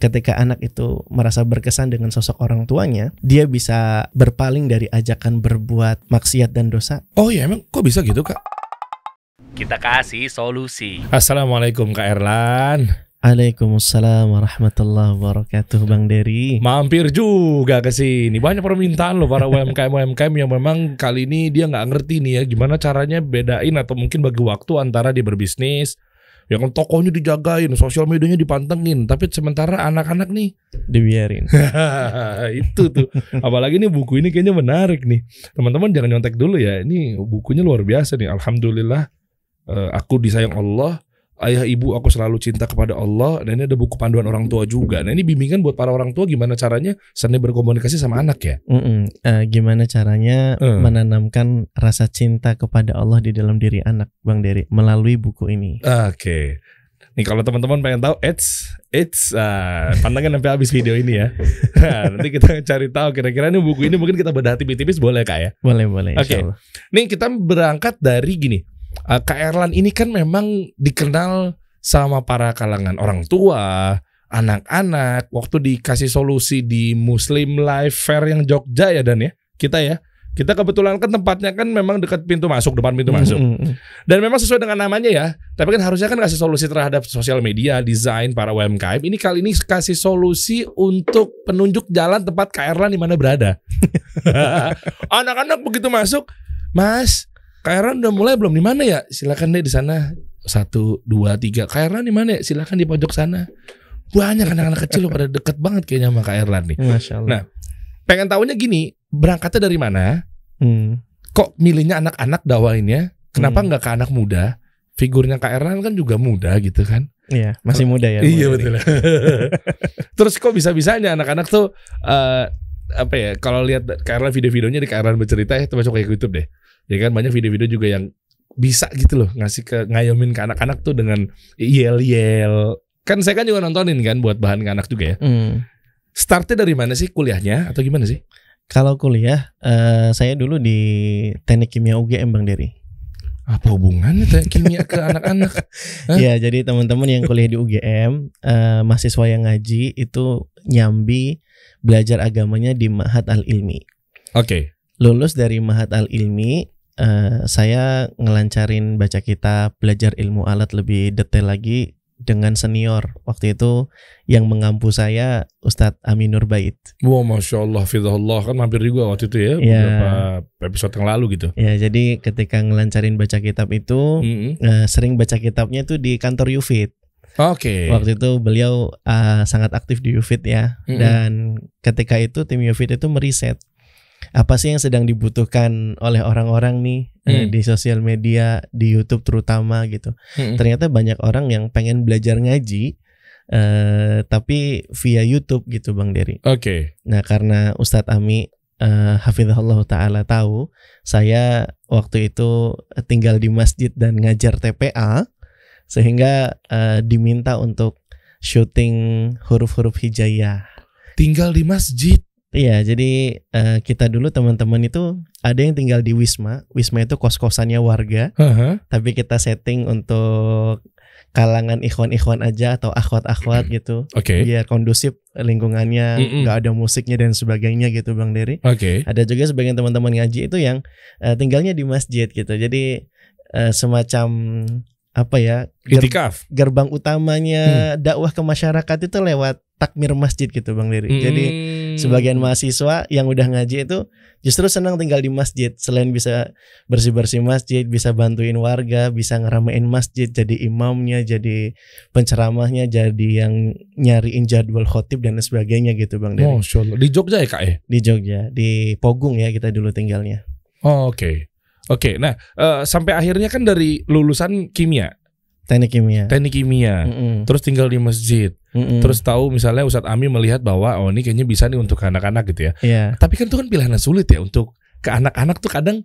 ketika anak itu merasa berkesan dengan sosok orang tuanya, dia bisa berpaling dari ajakan berbuat maksiat dan dosa. Oh iya, emang kok bisa gitu, Kak? Kita kasih solusi. Assalamualaikum, Kak Erlan. Waalaikumsalam warahmatullahi wabarakatuh Bang Dery Mampir juga ke sini Banyak permintaan loh para UMKM-UMKM yang memang kali ini dia nggak ngerti nih ya Gimana caranya bedain atau mungkin bagi waktu antara dia berbisnis ya kan tokonya dijagain, sosial medianya dipantengin, tapi sementara anak-anak nih dibiarin. itu tuh. Apalagi nih buku ini kayaknya menarik nih. Teman-teman jangan nyontek dulu ya. Ini bukunya luar biasa nih. Alhamdulillah eh, aku disayang Allah ayah ibu aku selalu cinta kepada Allah dan ini ada buku panduan orang tua juga. Nah ini bimbingan buat para orang tua gimana caranya seni berkomunikasi sama anak ya? Mm -mm. Uh, gimana caranya mm. menanamkan rasa cinta kepada Allah di dalam diri anak, Bang Dery, melalui buku ini. Oke. Okay. Nih kalau teman-teman pengen tahu, it's it's uh, pandangan sampai habis video ini ya. Nah, nanti kita cari tahu kira-kira ini buku ini mungkin kita bedah tipis-tipis boleh kak ya? Boleh boleh. Oke. Okay. Nih kita berangkat dari gini uh, Kak Erlan ini kan memang dikenal sama para kalangan orang tua, anak-anak. Waktu dikasih solusi di Muslim Life Fair yang Jogja ya Dan ya, kita ya. Kita kebetulan kan tempatnya kan memang dekat pintu masuk, depan pintu masuk. mm Dan memang sesuai dengan namanya ya. Tapi kan harusnya kan kasih solusi terhadap sosial media, desain para UMKM. Ini kali ini kasih solusi untuk penunjuk jalan tempat KRL di mana berada. Anak-anak begitu masuk, Mas, Kairan udah mulai belum di mana ya? Silakan deh di sana satu dua tiga. Kairan di mana ya? Silakan di pojok sana. Banyak anak-anak kecil loh pada deket banget kayaknya sama Kairan nih. Masya Allah. Nah, pengen tahunya gini, berangkatnya dari mana? Hmm. Kok milihnya anak-anak dakwainnya? Kenapa hmm. nggak hmm. ke anak muda? Figurnya Kak Kairan kan juga muda gitu kan? Iya, masih muda ya. Iya betul. Ya. Terus kok bisa-bisanya anak-anak tuh uh, apa ya kalau lihat Kak Kairan video-videonya di Kak Kairan bercerita ya coba coba ke YouTube deh ya kan banyak video-video juga yang bisa gitu loh ngasih ke ngayomin ke anak-anak tuh dengan yel-yel kan saya kan juga nontonin kan buat bahan ke anak juga ya hmm. startnya dari mana sih kuliahnya atau gimana sih kalau kuliah uh, saya dulu di teknik kimia UGM Bang Dery apa hubungannya teknik kimia ke anak-anak? ya jadi teman-teman yang kuliah di UGM, uh, eh, mahasiswa yang ngaji itu nyambi belajar agamanya di Mahat Al Ilmi. Oke. Okay. Lulus dari Mahat Al Ilmi, uh, saya ngelancarin baca kita belajar ilmu alat lebih detail lagi dengan senior waktu itu yang mengampu saya Ustadz Aminur Bait. Wah, wow, masya Allah, Allah kan mampir juga waktu itu ya, ya beberapa episode yang lalu gitu. Ya, jadi ketika ngelancarin baca kitab itu, mm -hmm. eh, sering baca kitabnya itu di kantor Yufit. Oke. Okay. Waktu itu beliau uh, sangat aktif di Yufit ya, mm -hmm. dan ketika itu tim Yufit itu meriset apa sih yang sedang dibutuhkan oleh orang-orang nih eh, hmm. di sosial media di YouTube terutama gitu hmm. ternyata banyak orang yang pengen belajar ngaji uh, tapi via YouTube gitu Bang Dery. Oke. Okay. Nah karena Ustadz Ami uh, eh, Hafizahullah Ta'ala tahu saya waktu itu tinggal di masjid dan ngajar TPA sehingga uh, diminta untuk syuting huruf-huruf hijaiyah. Tinggal di masjid. Iya, jadi uh, kita dulu teman-teman itu ada yang tinggal di Wisma. Wisma itu kos-kosannya warga. Uh-huh. Tapi kita setting untuk kalangan ikhwan-ikhwan aja atau akhwat-akhwat gitu. Oke. Okay. Biar kondusif lingkungannya, nggak mm -mm. ada musiknya dan sebagainya gitu Bang Dery. Oke. Okay. Ada juga sebagian teman-teman ngaji itu yang uh, tinggalnya di masjid gitu. Jadi uh, semacam apa ya ger Itikaf. gerbang utamanya hmm. dakwah ke masyarakat itu lewat takmir masjid gitu bang Liri. Hmm. Jadi sebagian mahasiswa yang udah ngaji itu justru senang tinggal di masjid. Selain bisa bersih bersih masjid, bisa bantuin warga, bisa ngeramein masjid, jadi imamnya, jadi penceramahnya, jadi yang nyariin jadwal khotib dan sebagainya gitu bang Liri. Oh, di Jogja ya kak? ya Di Jogja, di Pogung ya kita dulu tinggalnya. Oh, Oke. Okay. Oke, okay, nah uh, sampai akhirnya kan dari lulusan kimia, teknik kimia, teknik kimia, mm -mm. terus tinggal di masjid, mm -mm. terus tahu misalnya Ustadz Ami melihat bahwa oh ini kayaknya bisa nih untuk anak-anak gitu ya. Yeah. Tapi kan itu kan pilihan yang sulit ya untuk ke anak-anak tuh kadang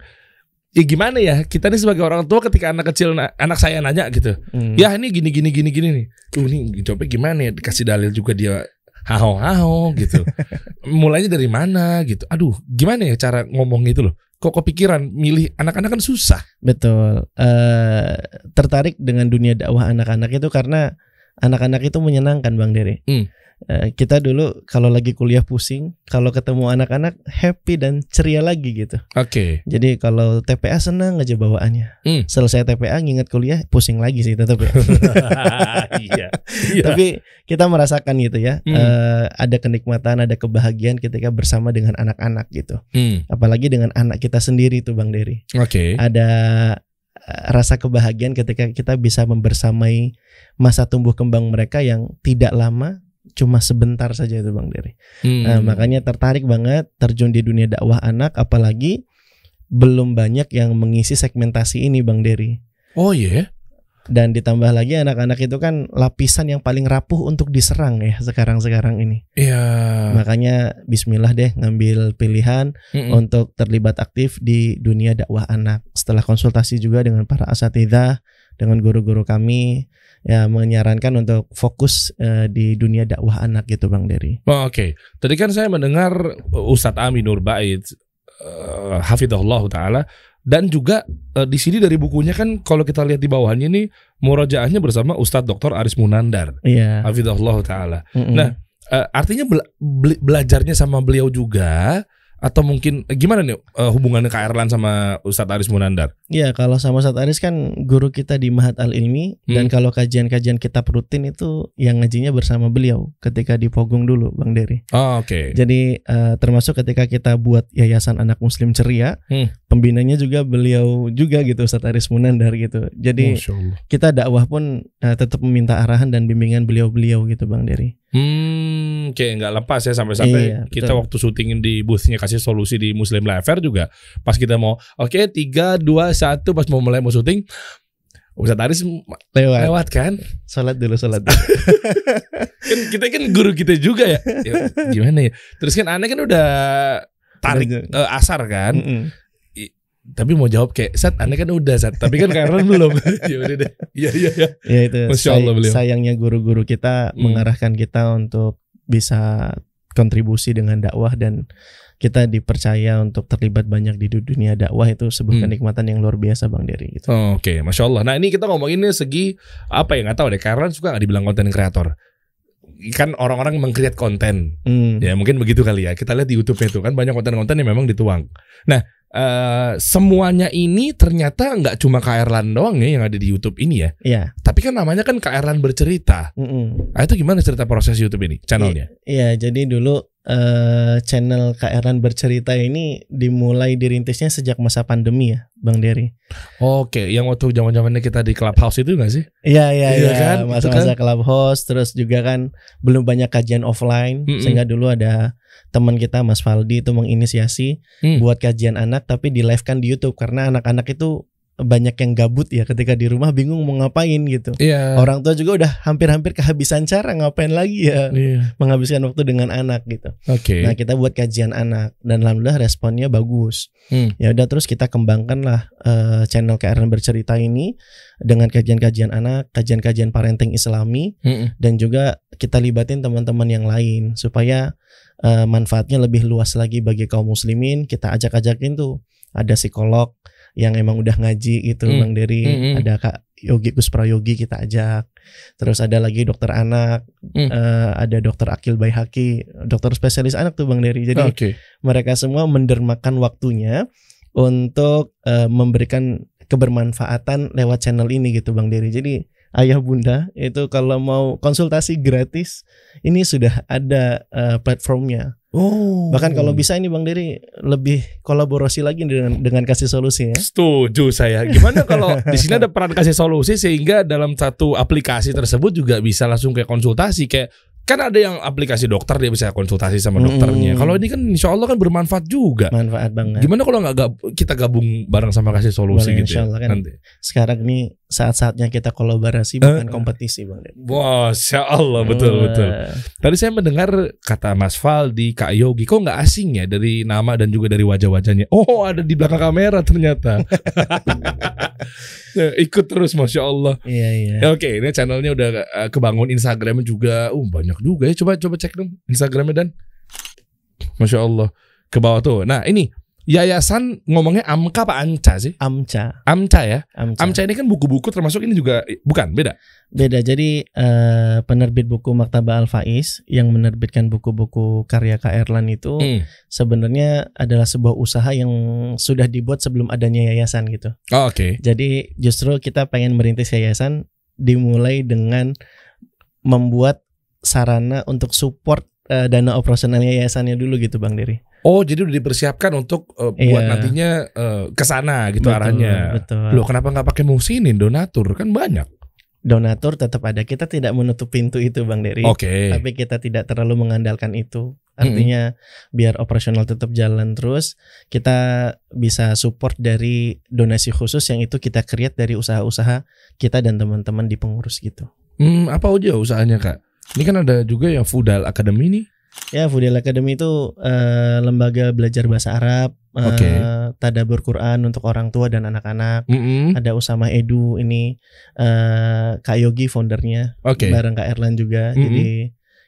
ya gimana ya kita nih sebagai orang tua ketika anak kecil anak saya nanya gitu mm. ya ini gini gini gini gini nih tuh ini coba gimana ya dikasih dalil juga dia hao hao gitu. Mulainya dari mana gitu. Aduh, gimana ya cara ngomong itu loh. Kok kepikiran milih anak-anak kan susah. Betul. Uh, tertarik dengan dunia dakwah anak-anak itu karena anak-anak itu menyenangkan Bang Dere. Hmm Eh, kita dulu kalau lagi kuliah pusing, kalau ketemu anak-anak happy dan ceria lagi gitu. Oke. Okay. Jadi kalau TPA senang aja bawaannya. Hmm. Selesai TPA nginget kuliah pusing lagi sih tetap ya. iya. iya. Tapi kita merasakan gitu ya, hmm. uh, ada kenikmatan, ada kebahagiaan ketika bersama dengan anak-anak gitu. Hmm. Apalagi dengan anak kita sendiri tuh Bang Dery. Oke. Okay. Ada eh, rasa kebahagiaan ketika kita bisa membersamai masa tumbuh kembang mereka yang tidak lama cuma sebentar saja itu Bang Dery. Hmm. Nah, makanya tertarik banget terjun di dunia dakwah anak apalagi belum banyak yang mengisi segmentasi ini Bang Dery. Oh iya. Yeah. Dan ditambah lagi anak-anak itu kan lapisan yang paling rapuh untuk diserang ya sekarang-sekarang ini. Iya. Yeah. Makanya bismillah deh ngambil pilihan mm -mm. untuk terlibat aktif di dunia dakwah anak. Setelah konsultasi juga dengan para asatidah, dengan guru-guru kami, ya menyarankan untuk fokus uh, di dunia dakwah anak gitu Bang Dery. Oh, Oke, okay. tadi kan saya mendengar eh, Ustadz Aminur Bait, uh, eh, Hafidahullah Taala, dan juga uh, di sini dari bukunya kan kalau kita lihat di bawahnya ini murojaahnya bersama Ustadz Dr. Aris Munandar, yeah. Hafidahullah Taala. Mm -hmm. Nah, uh, artinya bela belajarnya sama beliau juga atau mungkin eh, gimana nih uh, hubungannya Kak Erlan sama Ustadz Aris Munandar? Iya, kalau sama Ustadz Aris kan guru kita di Mahat Al Ilmi hmm. dan kalau kajian-kajian kita rutin itu yang ngajinya bersama beliau ketika di Pogung dulu, Bang Dery. Oh, oke. Okay. Jadi uh, termasuk ketika kita buat Yayasan Anak Muslim Ceria, hmm pembinanya juga beliau juga gitu Ustadz Aris Munandar gitu. Jadi kita dakwah pun uh, eh, tetap meminta arahan dan bimbingan beliau-beliau gitu Bang Dery. Hmm, kayak nggak lepas ya sampai-sampai iya, kita betul. waktu syuting di boothnya kasih solusi di Muslim Live juga. Pas kita mau oke okay, 3 2 1 pas mau mulai mau syuting Ustadz Aris lewat. lewat kan? Salat dulu, salat dulu. kan kita kan guru kita juga ya. ya. Gimana ya? Terus kan aneh kan udah tarik uh, asar kan. Mm -mm tapi mau jawab kayak set anda kan udah set tapi kan Karen belum. ya udah deh. Iya iya iya. Ya itu. Masya Allah beliau. Sayangnya guru-guru kita hmm. mengarahkan kita untuk bisa kontribusi dengan dakwah dan kita dipercaya untuk terlibat banyak di dunia dakwah itu sebuah hmm. kenikmatan yang luar biasa Bang Dery gitu. Oh, Oke, okay. Masya Allah. Nah ini kita ngomonginnya segi apa ya nggak tahu deh. Karen suka nggak dibilang konten kreator kan orang-orang mengkreat konten. Hmm. Ya, mungkin begitu kali ya. Kita lihat di YouTube itu kan banyak konten-konten yang memang dituang. Nah, uh, semuanya ini ternyata nggak cuma KR Lan doang ya yang ada di YouTube ini ya. Iya kan namanya kan KRan bercerita. mm -mm. Nah, itu gimana cerita proses YouTube ini channelnya? Iya, jadi dulu uh, channel KRan bercerita ini dimulai dirintisnya sejak masa pandemi ya, Bang Dery. Oke, okay. yang waktu zaman-zamannya kita di clubhouse itu gak sih? Iya, iya, iya. Ya, kan? Masa-masa kan? clubhouse, terus juga kan belum banyak kajian offline, mm -mm. sehingga dulu ada teman kita Mas Faldi itu menginisiasi hmm. buat kajian anak, tapi di live kan di YouTube karena anak-anak itu banyak yang gabut ya ketika di rumah bingung mau ngapain gitu. Yeah. Orang tua juga udah hampir-hampir kehabisan cara ngapain lagi ya yeah. menghabiskan waktu dengan anak gitu. Okay. Nah kita buat kajian anak dan alhamdulillah responnya bagus. Hmm. Ya udah terus kita kembangkan lah uh, eh, channel KRN bercerita ini dengan kajian-kajian anak, kajian-kajian parenting Islami hmm. dan juga kita libatin teman-teman yang lain supaya uh, manfaatnya lebih luas lagi bagi kaum muslimin. Kita ajak-ajakin tuh ada psikolog yang emang udah ngaji gitu hmm. Bang Dery -hmm. hmm. ada Kak Yogi Gus Prayogi kita ajak terus ada lagi dokter anak hmm. uh, ada dokter Akil Baihaki dokter spesialis anak tuh Bang Dery jadi okay. mereka semua mendermakan waktunya untuk uh, memberikan kebermanfaatan lewat channel ini gitu Bang Dery jadi ayah bunda itu kalau mau konsultasi gratis ini sudah ada uh, platformnya Oh. Bahkan kalau bisa ini Bang Diri lebih kolaborasi lagi dengan dengan kasih solusi ya. Setuju saya. Gimana kalau di sini ada peran kasih solusi sehingga dalam satu aplikasi tersebut juga bisa langsung kayak konsultasi kayak kan ada yang aplikasi dokter dia bisa konsultasi sama dokternya. Hmm. Kalau ini kan insya Allah kan bermanfaat juga. Manfaat banget. Gimana kalau nggak gab, kita gabung bareng sama kasih solusi Boleh, gitu? Insya Allah ya, kan. Nanti. Sekarang ini saat-saatnya kita kolaborasi uh, kompetisi bang. Wah, insya Allah betul uh. betul. Tadi saya mendengar kata Mas di Kak Yogi, kok nggak asing ya dari nama dan juga dari wajah-wajahnya. Oh ada di belakang kamera ternyata. Ikut terus masya Allah. Iya iya. Ya, oke, okay, ini channelnya udah eh, kebangun Instagramnya juga. Uh banyak juga ya. Coba coba cek dong Instagramnya dan masya Allah ke bawah tuh. Nah ini yayasan ngomongnya AMCA apa ANCA sih? AMCA. AMCA ya. AMCA, AMCA ini kan buku-buku termasuk ini juga eh, bukan beda. Beda. Jadi eh, penerbit buku Maktaba Al Faiz yang menerbitkan buku-buku karya Kak Erlan itu hmm. sebenarnya adalah sebuah usaha yang sudah dibuat sebelum adanya yayasan gitu. Oh, Oke. Okay. Jadi justru kita pengen merintis yayasan dimulai dengan membuat sarana untuk support uh, dana operasional yayasannya dulu gitu Bang Diri. Oh, jadi udah dipersiapkan untuk uh, iya. buat nantinya uh, ke sana gitu betul, arahnya. Betul. Loh, kenapa nggak pakai musinin donatur? Kan banyak. Donatur tetap ada. Kita tidak menutup pintu itu, Bang Dery. Oke. Okay. Tapi kita tidak terlalu mengandalkan itu. Artinya -hmm. biar operasional tetap jalan terus, kita bisa support dari donasi khusus yang itu kita create dari usaha-usaha kita dan teman-teman di pengurus gitu. Hmm, apa aja usahanya, Kak? Ini kan ada juga yang Fudal Academy nih. Ya, Fudel Academy itu uh, lembaga belajar bahasa Arab, uh, eh, okay. tadabur Quran untuk orang tua dan anak-anak. Mm -hmm. Ada Usama Edu ini uh, Kak Yogi foundernya, okay. bareng Kak Erlan juga. Mm -hmm. Jadi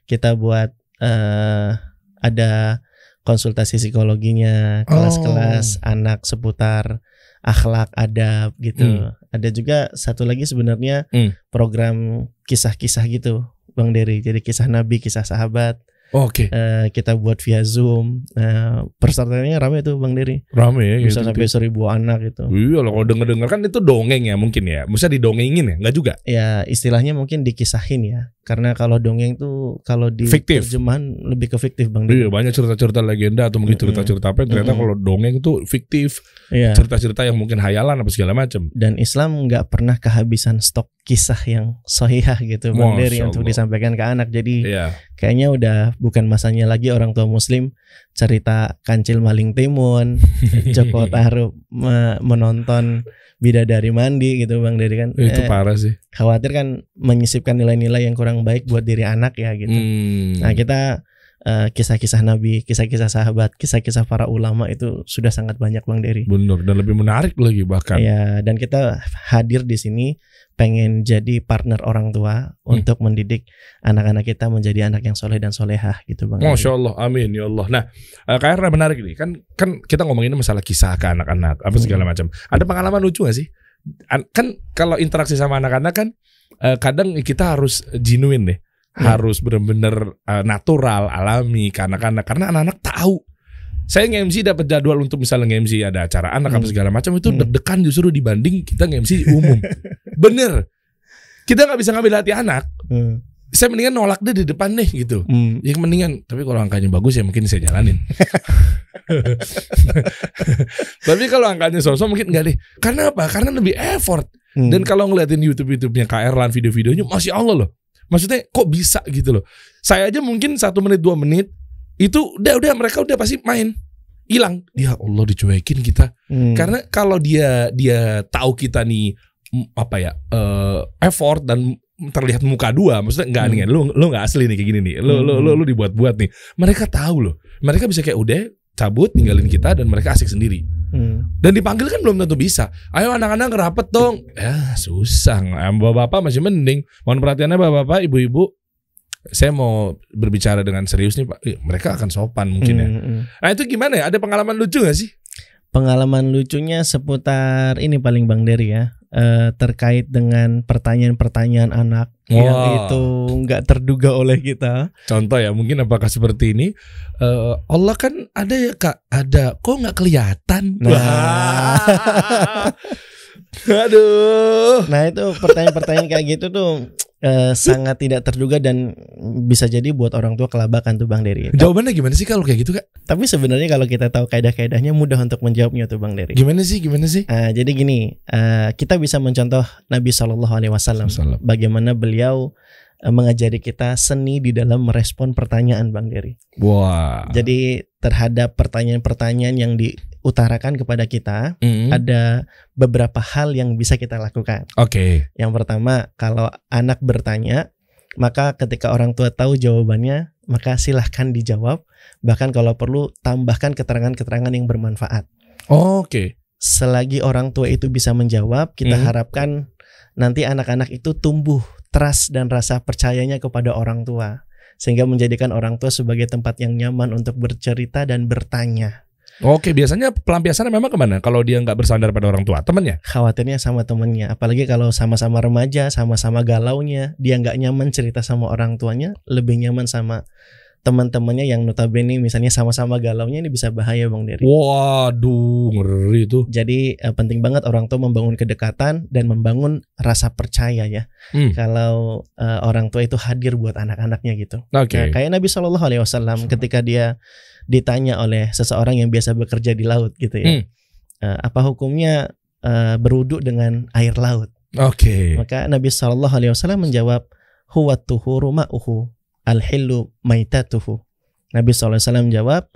kita buat uh, ada konsultasi psikologinya, kelas-kelas oh. anak seputar akhlak adab gitu. Mm. Ada juga satu lagi sebenarnya mm. program kisah-kisah gitu, Bang Dery. Jadi kisah nabi, kisah sahabat Oh, oke. Okay. Uh, eh, kita buat via Zoom. Uh, eh, pesertanya rame tuh Bang Diri. Rame ya. Bisa gitu, sampai gitu. seribu anak gitu. Iya kalau denger-denger kan itu dongeng ya mungkin ya. Bisa didongengin ya, nggak juga? Ya istilahnya mungkin dikisahin ya karena kalau dongeng tuh kalau di fiktif. terjemahan lebih ke fiktif bang. Iya banyak cerita-cerita legenda atau mungkin cerita-cerita apa ternyata mm kalau dongeng tuh fiktif iya. cerita-cerita yang mungkin hayalan apa segala macam. Dan Islam nggak pernah kehabisan stok kisah yang sohihah gitu bang dari Dery untuk disampaikan ke anak. Jadi yeah. kayaknya udah bukan masanya lagi orang tua Muslim cerita kancil maling timun, Joko Taruh menonton beda dari mandi gitu Bang dari kan. Itu eh, parah sih. Khawatir kan menyisipkan nilai-nilai yang kurang baik buat diri anak ya gitu. Hmm. Nah, kita eh, kisah-kisah nabi, kisah-kisah sahabat, kisah-kisah para ulama itu sudah sangat banyak Bang dari Benar dan lebih menarik lagi bahkan. Ya, dan kita hadir di sini pengen jadi partner orang tua hmm. untuk mendidik anak-anak kita menjadi anak yang soleh dan solehah gitu bang. Masya Allah, amin ya Allah. Nah, eh, karena menarik nih kan kan kita ngomongin masalah kisah ke anak-anak apa hmm. segala hmm. macam. Ada pengalaman lucu gak sih? Kan kalau interaksi sama anak-anak kan eh, kadang kita harus genuine deh hmm. harus benar-benar eh, natural, alami ke anak-anak karena anak-anak tahu saya nge-MC dapat jadwal untuk misalnya nge-MC ada acara anak hmm. apa segala macam itu hmm. deg-degan justru dibanding kita nge-MC umum. Bener. Kita nggak bisa ngambil hati anak. Hmm. Saya mendingan nolak deh di depan deh gitu. Hmm. Ya mendingan, tapi kalau angkanya bagus ya mungkin saya jalanin. tapi kalau angkanya sosok mungkin nggak deh. Karena apa? Karena lebih effort. Hmm. Dan kalau ngeliatin YouTube-YouTube-nya KR Lan video-videonya masih Allah loh. Maksudnya kok bisa gitu loh. Saya aja mungkin satu menit dua menit itu udah udah mereka udah pasti main hilang. Ya Allah dicuekin kita. Hmm. Karena kalau dia dia tahu kita nih apa ya uh, effort dan terlihat muka dua maksudnya enggak hmm. nih lu lu enggak asli nih kayak gini nih lu hmm. lu lu, hmm. lu dibuat-buat nih mereka tahu loh mereka bisa kayak udah cabut ninggalin kita dan mereka asik sendiri hmm. dan dipanggil kan belum tentu bisa ayo anak-anak ngerapet dong ya susah bapak-bapak masih mending mohon perhatiannya bapak-bapak ibu-ibu saya mau berbicara dengan serius nih Pak, eh, mereka akan sopan mungkin hmm, ya. Mm, mm. Nah itu gimana ya? Ada pengalaman lucu gak sih? Pengalaman lucunya seputar ini paling Bang Dery ya, eh, terkait dengan pertanyaan-pertanyaan anak wow. yang itu nggak terduga oleh kita. Contoh ya, mungkin apakah seperti ini? Eh, Allah kan ada ya kak, ada. Kok nggak kelihatan? Nah. Aduh. Nah itu pertanyaan-pertanyaan kayak gitu tuh Eh, sangat tidak terduga dan bisa jadi buat orang tua kelabakan tuh Bang Dery. Jawabannya gimana sih kalau kayak gitu Kak? Tapi sebenarnya kalau kita tahu kaidah-kaidahnya mudah untuk menjawabnya tuh Bang Dery. Gimana sih? Gimana sih? Uh, jadi gini, uh, kita bisa mencontoh Nabi Shallallahu Alaihi Wasallam bagaimana beliau mengajari kita seni di dalam merespon pertanyaan Bang Dery. Wah. Wow. Jadi terhadap pertanyaan-pertanyaan yang di utarakan kepada kita mm. ada beberapa hal yang bisa kita lakukan. Oke. Okay. Yang pertama, kalau anak bertanya, maka ketika orang tua tahu jawabannya, maka silahkan dijawab. Bahkan kalau perlu tambahkan keterangan-keterangan yang bermanfaat. Oh, Oke. Okay. Selagi orang tua itu bisa menjawab, kita mm. harapkan nanti anak-anak itu tumbuh trust dan rasa percayanya kepada orang tua sehingga menjadikan orang tua sebagai tempat yang nyaman untuk bercerita dan bertanya. Oke, biasanya pelampiasannya memang kemana? Kalau dia nggak bersandar pada orang tua, temennya? Khawatirnya sama temennya, apalagi kalau sama-sama remaja, sama-sama galaunya, dia nggak nyaman cerita sama orang tuanya, lebih nyaman sama teman-temannya yang notabene misalnya sama-sama galaunya ini bisa bahaya Bang Dery. Waduh, ngeri itu. Jadi uh, penting banget orang tua membangun kedekatan dan membangun rasa percaya ya. Hmm. Kalau uh, orang tua itu hadir buat anak-anaknya gitu. Okay. Nah, kayak Nabi Shallallahu alaihi wasallam ketika dia ditanya oleh seseorang yang biasa bekerja di laut gitu ya. Hmm. Uh, apa hukumnya uh, beruduk dengan air laut? Oke. Okay. Maka Nabi Shallallahu alaihi wasallam menjawab huwa tuhuru ma'uhu al-hillu maitatuhu. Nabi SAW menjawab,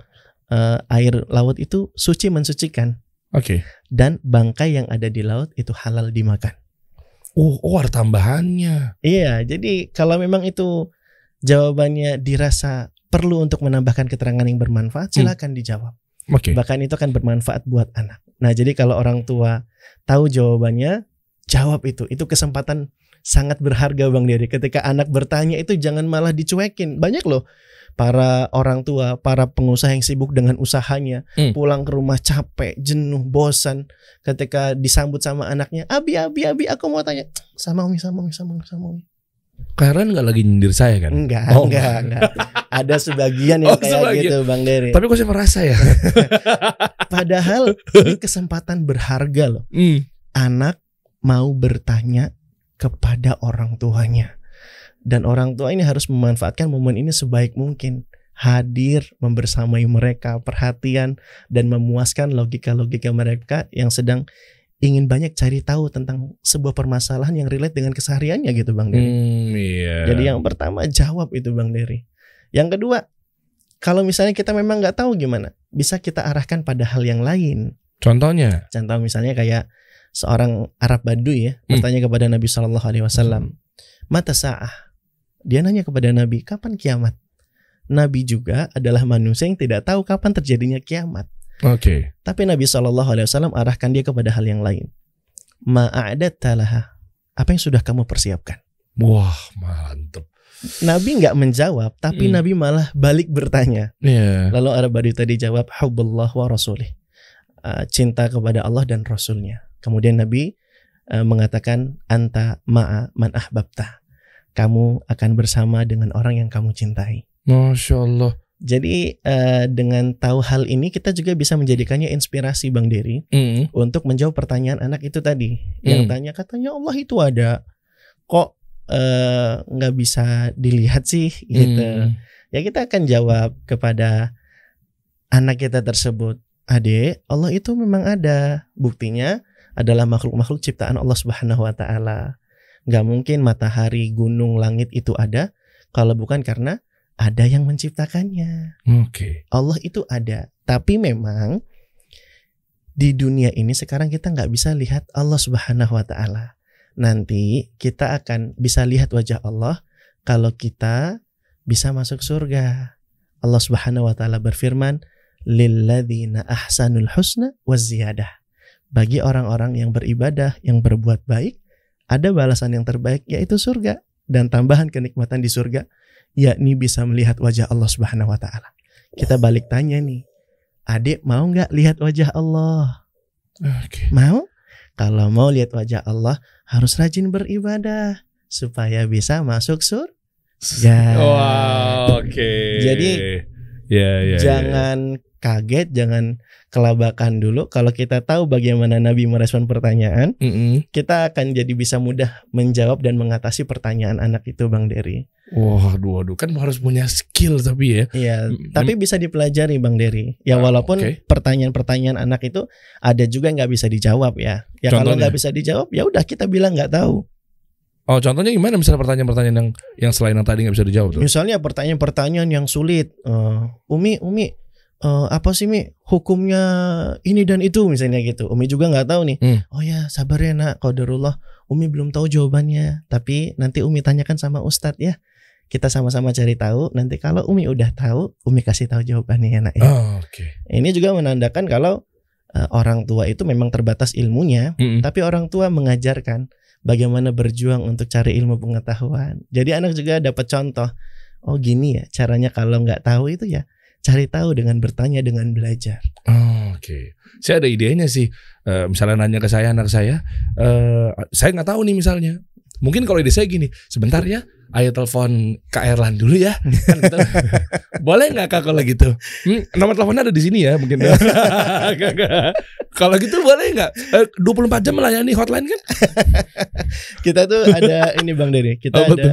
uh, air laut itu suci mensucikan. Oke. Okay. Dan bangkai yang ada di laut itu halal dimakan. Oh, oh ada tambahannya. Iya, jadi kalau memang itu jawabannya dirasa perlu untuk menambahkan keterangan yang bermanfaat, hmm. silakan hmm. dijawab. Oke. Okay. Bahkan itu akan bermanfaat buat anak. Nah, jadi kalau orang tua tahu jawabannya, jawab itu. Itu kesempatan sangat berharga Bang Dede. Ketika anak bertanya itu jangan malah dicuekin. Banyak loh para orang tua, para pengusaha yang sibuk dengan usahanya, hmm. pulang ke rumah capek, jenuh, bosan ketika disambut sama anaknya, "Abi, abi, abi, aku mau tanya." Sama Umi, sama Umi, sama Umi, sama Umi. Karen nggak lagi nyindir saya kan? Enggak, oh, enggak, enggak. Ada sebagian yang oh, kayak sebagian. gitu Bang Dere. Tapi kok saya merasa ya? Padahal ini kesempatan berharga loh. Mm. Anak mau bertanya kepada orang tuanya. Dan orang tua ini harus memanfaatkan momen ini sebaik mungkin. Hadir, membersamai mereka, perhatian, dan memuaskan logika-logika mereka yang sedang ingin banyak cari tahu tentang sebuah permasalahan yang relate dengan kesehariannya gitu Bang Dery. Hmm, yeah. Jadi yang pertama jawab itu Bang Dery. Yang kedua, kalau misalnya kita memang nggak tahu gimana, bisa kita arahkan pada hal yang lain. Contohnya? Contoh misalnya kayak seorang Arab Baduy ya hmm. bertanya kepada Nabi Shallallahu Alaihi Wasallam hmm. mata saah dia nanya kepada Nabi kapan kiamat Nabi juga adalah manusia yang tidak tahu kapan terjadinya kiamat oke okay. tapi Nabi Shallallahu Alaihi Wasallam arahkan dia kepada hal yang lain ma'adat talaha apa yang sudah kamu persiapkan wah mantep Nabi nggak menjawab, tapi hmm. Nabi malah balik bertanya. Yeah. Lalu Arab Baduy tadi jawab, "Hubullah wa rasulih." Eh, cinta kepada Allah dan Rasulnya. Kemudian Nabi uh, mengatakan anta ma'a man ahbabta. Kamu akan bersama dengan orang yang kamu cintai. Masya Allah. Jadi uh, dengan tahu hal ini kita juga bisa menjadikannya inspirasi Bang Dery mm. untuk menjawab pertanyaan anak itu tadi mm. yang hmm. tanya katanya Allah itu ada kok eh, nggak uh, bisa dilihat sih gitu. Mm. Ya kita akan jawab kepada anak kita tersebut, Ade Allah itu memang ada buktinya adalah makhluk-makhluk ciptaan Allah Subhanahu wa taala. Gak mungkin matahari, gunung, langit itu ada kalau bukan karena ada yang menciptakannya. Oke. Okay. Allah itu ada, tapi memang di dunia ini sekarang kita nggak bisa lihat Allah Subhanahu wa taala. Nanti kita akan bisa lihat wajah Allah kalau kita bisa masuk surga. Allah Subhanahu wa taala berfirman, "Lilladzina ahsanul husna wa bagi orang-orang yang beribadah, yang berbuat baik, ada balasan yang terbaik yaitu surga dan tambahan kenikmatan di surga yakni bisa melihat wajah Allah Subhanahu wa taala. Kita balik tanya nih. Adik mau nggak lihat wajah Allah? Okay. Mau? Kalau mau lihat wajah Allah harus rajin beribadah supaya bisa masuk surga. Wow, oh, oke. Okay. Jadi yeah, yeah, ya. jangan yeah kaget, jangan kelabakan dulu. Kalau kita tahu bagaimana Nabi merespon pertanyaan, mm -hmm. kita akan jadi bisa mudah menjawab dan mengatasi pertanyaan anak itu, Bang Dery. Wah, dua dua kan harus punya skill tapi ya. Iya, tapi bisa dipelajari, Bang Dery. Ya ah, walaupun pertanyaan pertanyaan-pertanyaan anak itu ada juga yang nggak bisa dijawab ya. Ya Contohnya? kalau nggak bisa dijawab, ya udah kita bilang nggak tahu. Oh, contohnya gimana misalnya pertanyaan-pertanyaan yang yang selain yang tadi nggak bisa dijawab tuh? Misalnya pertanyaan-pertanyaan yang sulit. Uh, umi, Umi, uh, apa sih Mi hukumnya ini dan itu misalnya gitu. Umi juga nggak tahu nih. Hmm. Oh ya sabar ya nak, qadarullah. Umi belum tahu jawabannya, tapi nanti Umi tanyakan sama Ustadz ya. Kita sama-sama cari tahu. Nanti kalau Umi udah tahu, Umi kasih tahu jawabannya ya nak ya. Oh, okay. Ini juga menandakan kalau uh, orang tua itu memang terbatas ilmunya, -hmm. tapi orang tua mengajarkan bagaimana berjuang untuk cari ilmu pengetahuan. Jadi anak juga dapat contoh. Oh gini ya caranya kalau nggak tahu itu ya cari tahu dengan bertanya dengan belajar. Oh, Oke, okay. saya ada idenya sih. Uh, misalnya nanya ke saya anak saya, uh, saya nggak tahu nih misalnya. Mungkin kalau ide saya gini, sebentar ya, ayo telepon Kak Erlan dulu ya. Kan gitu. Boleh nggak Kak kalau gitu? Hmm, nomor teleponnya ada di sini ya mungkin. kalau gitu boleh nggak? Eh, 24 jam melayani hotline kan? kita tuh ada ini Bang Dede, kita ada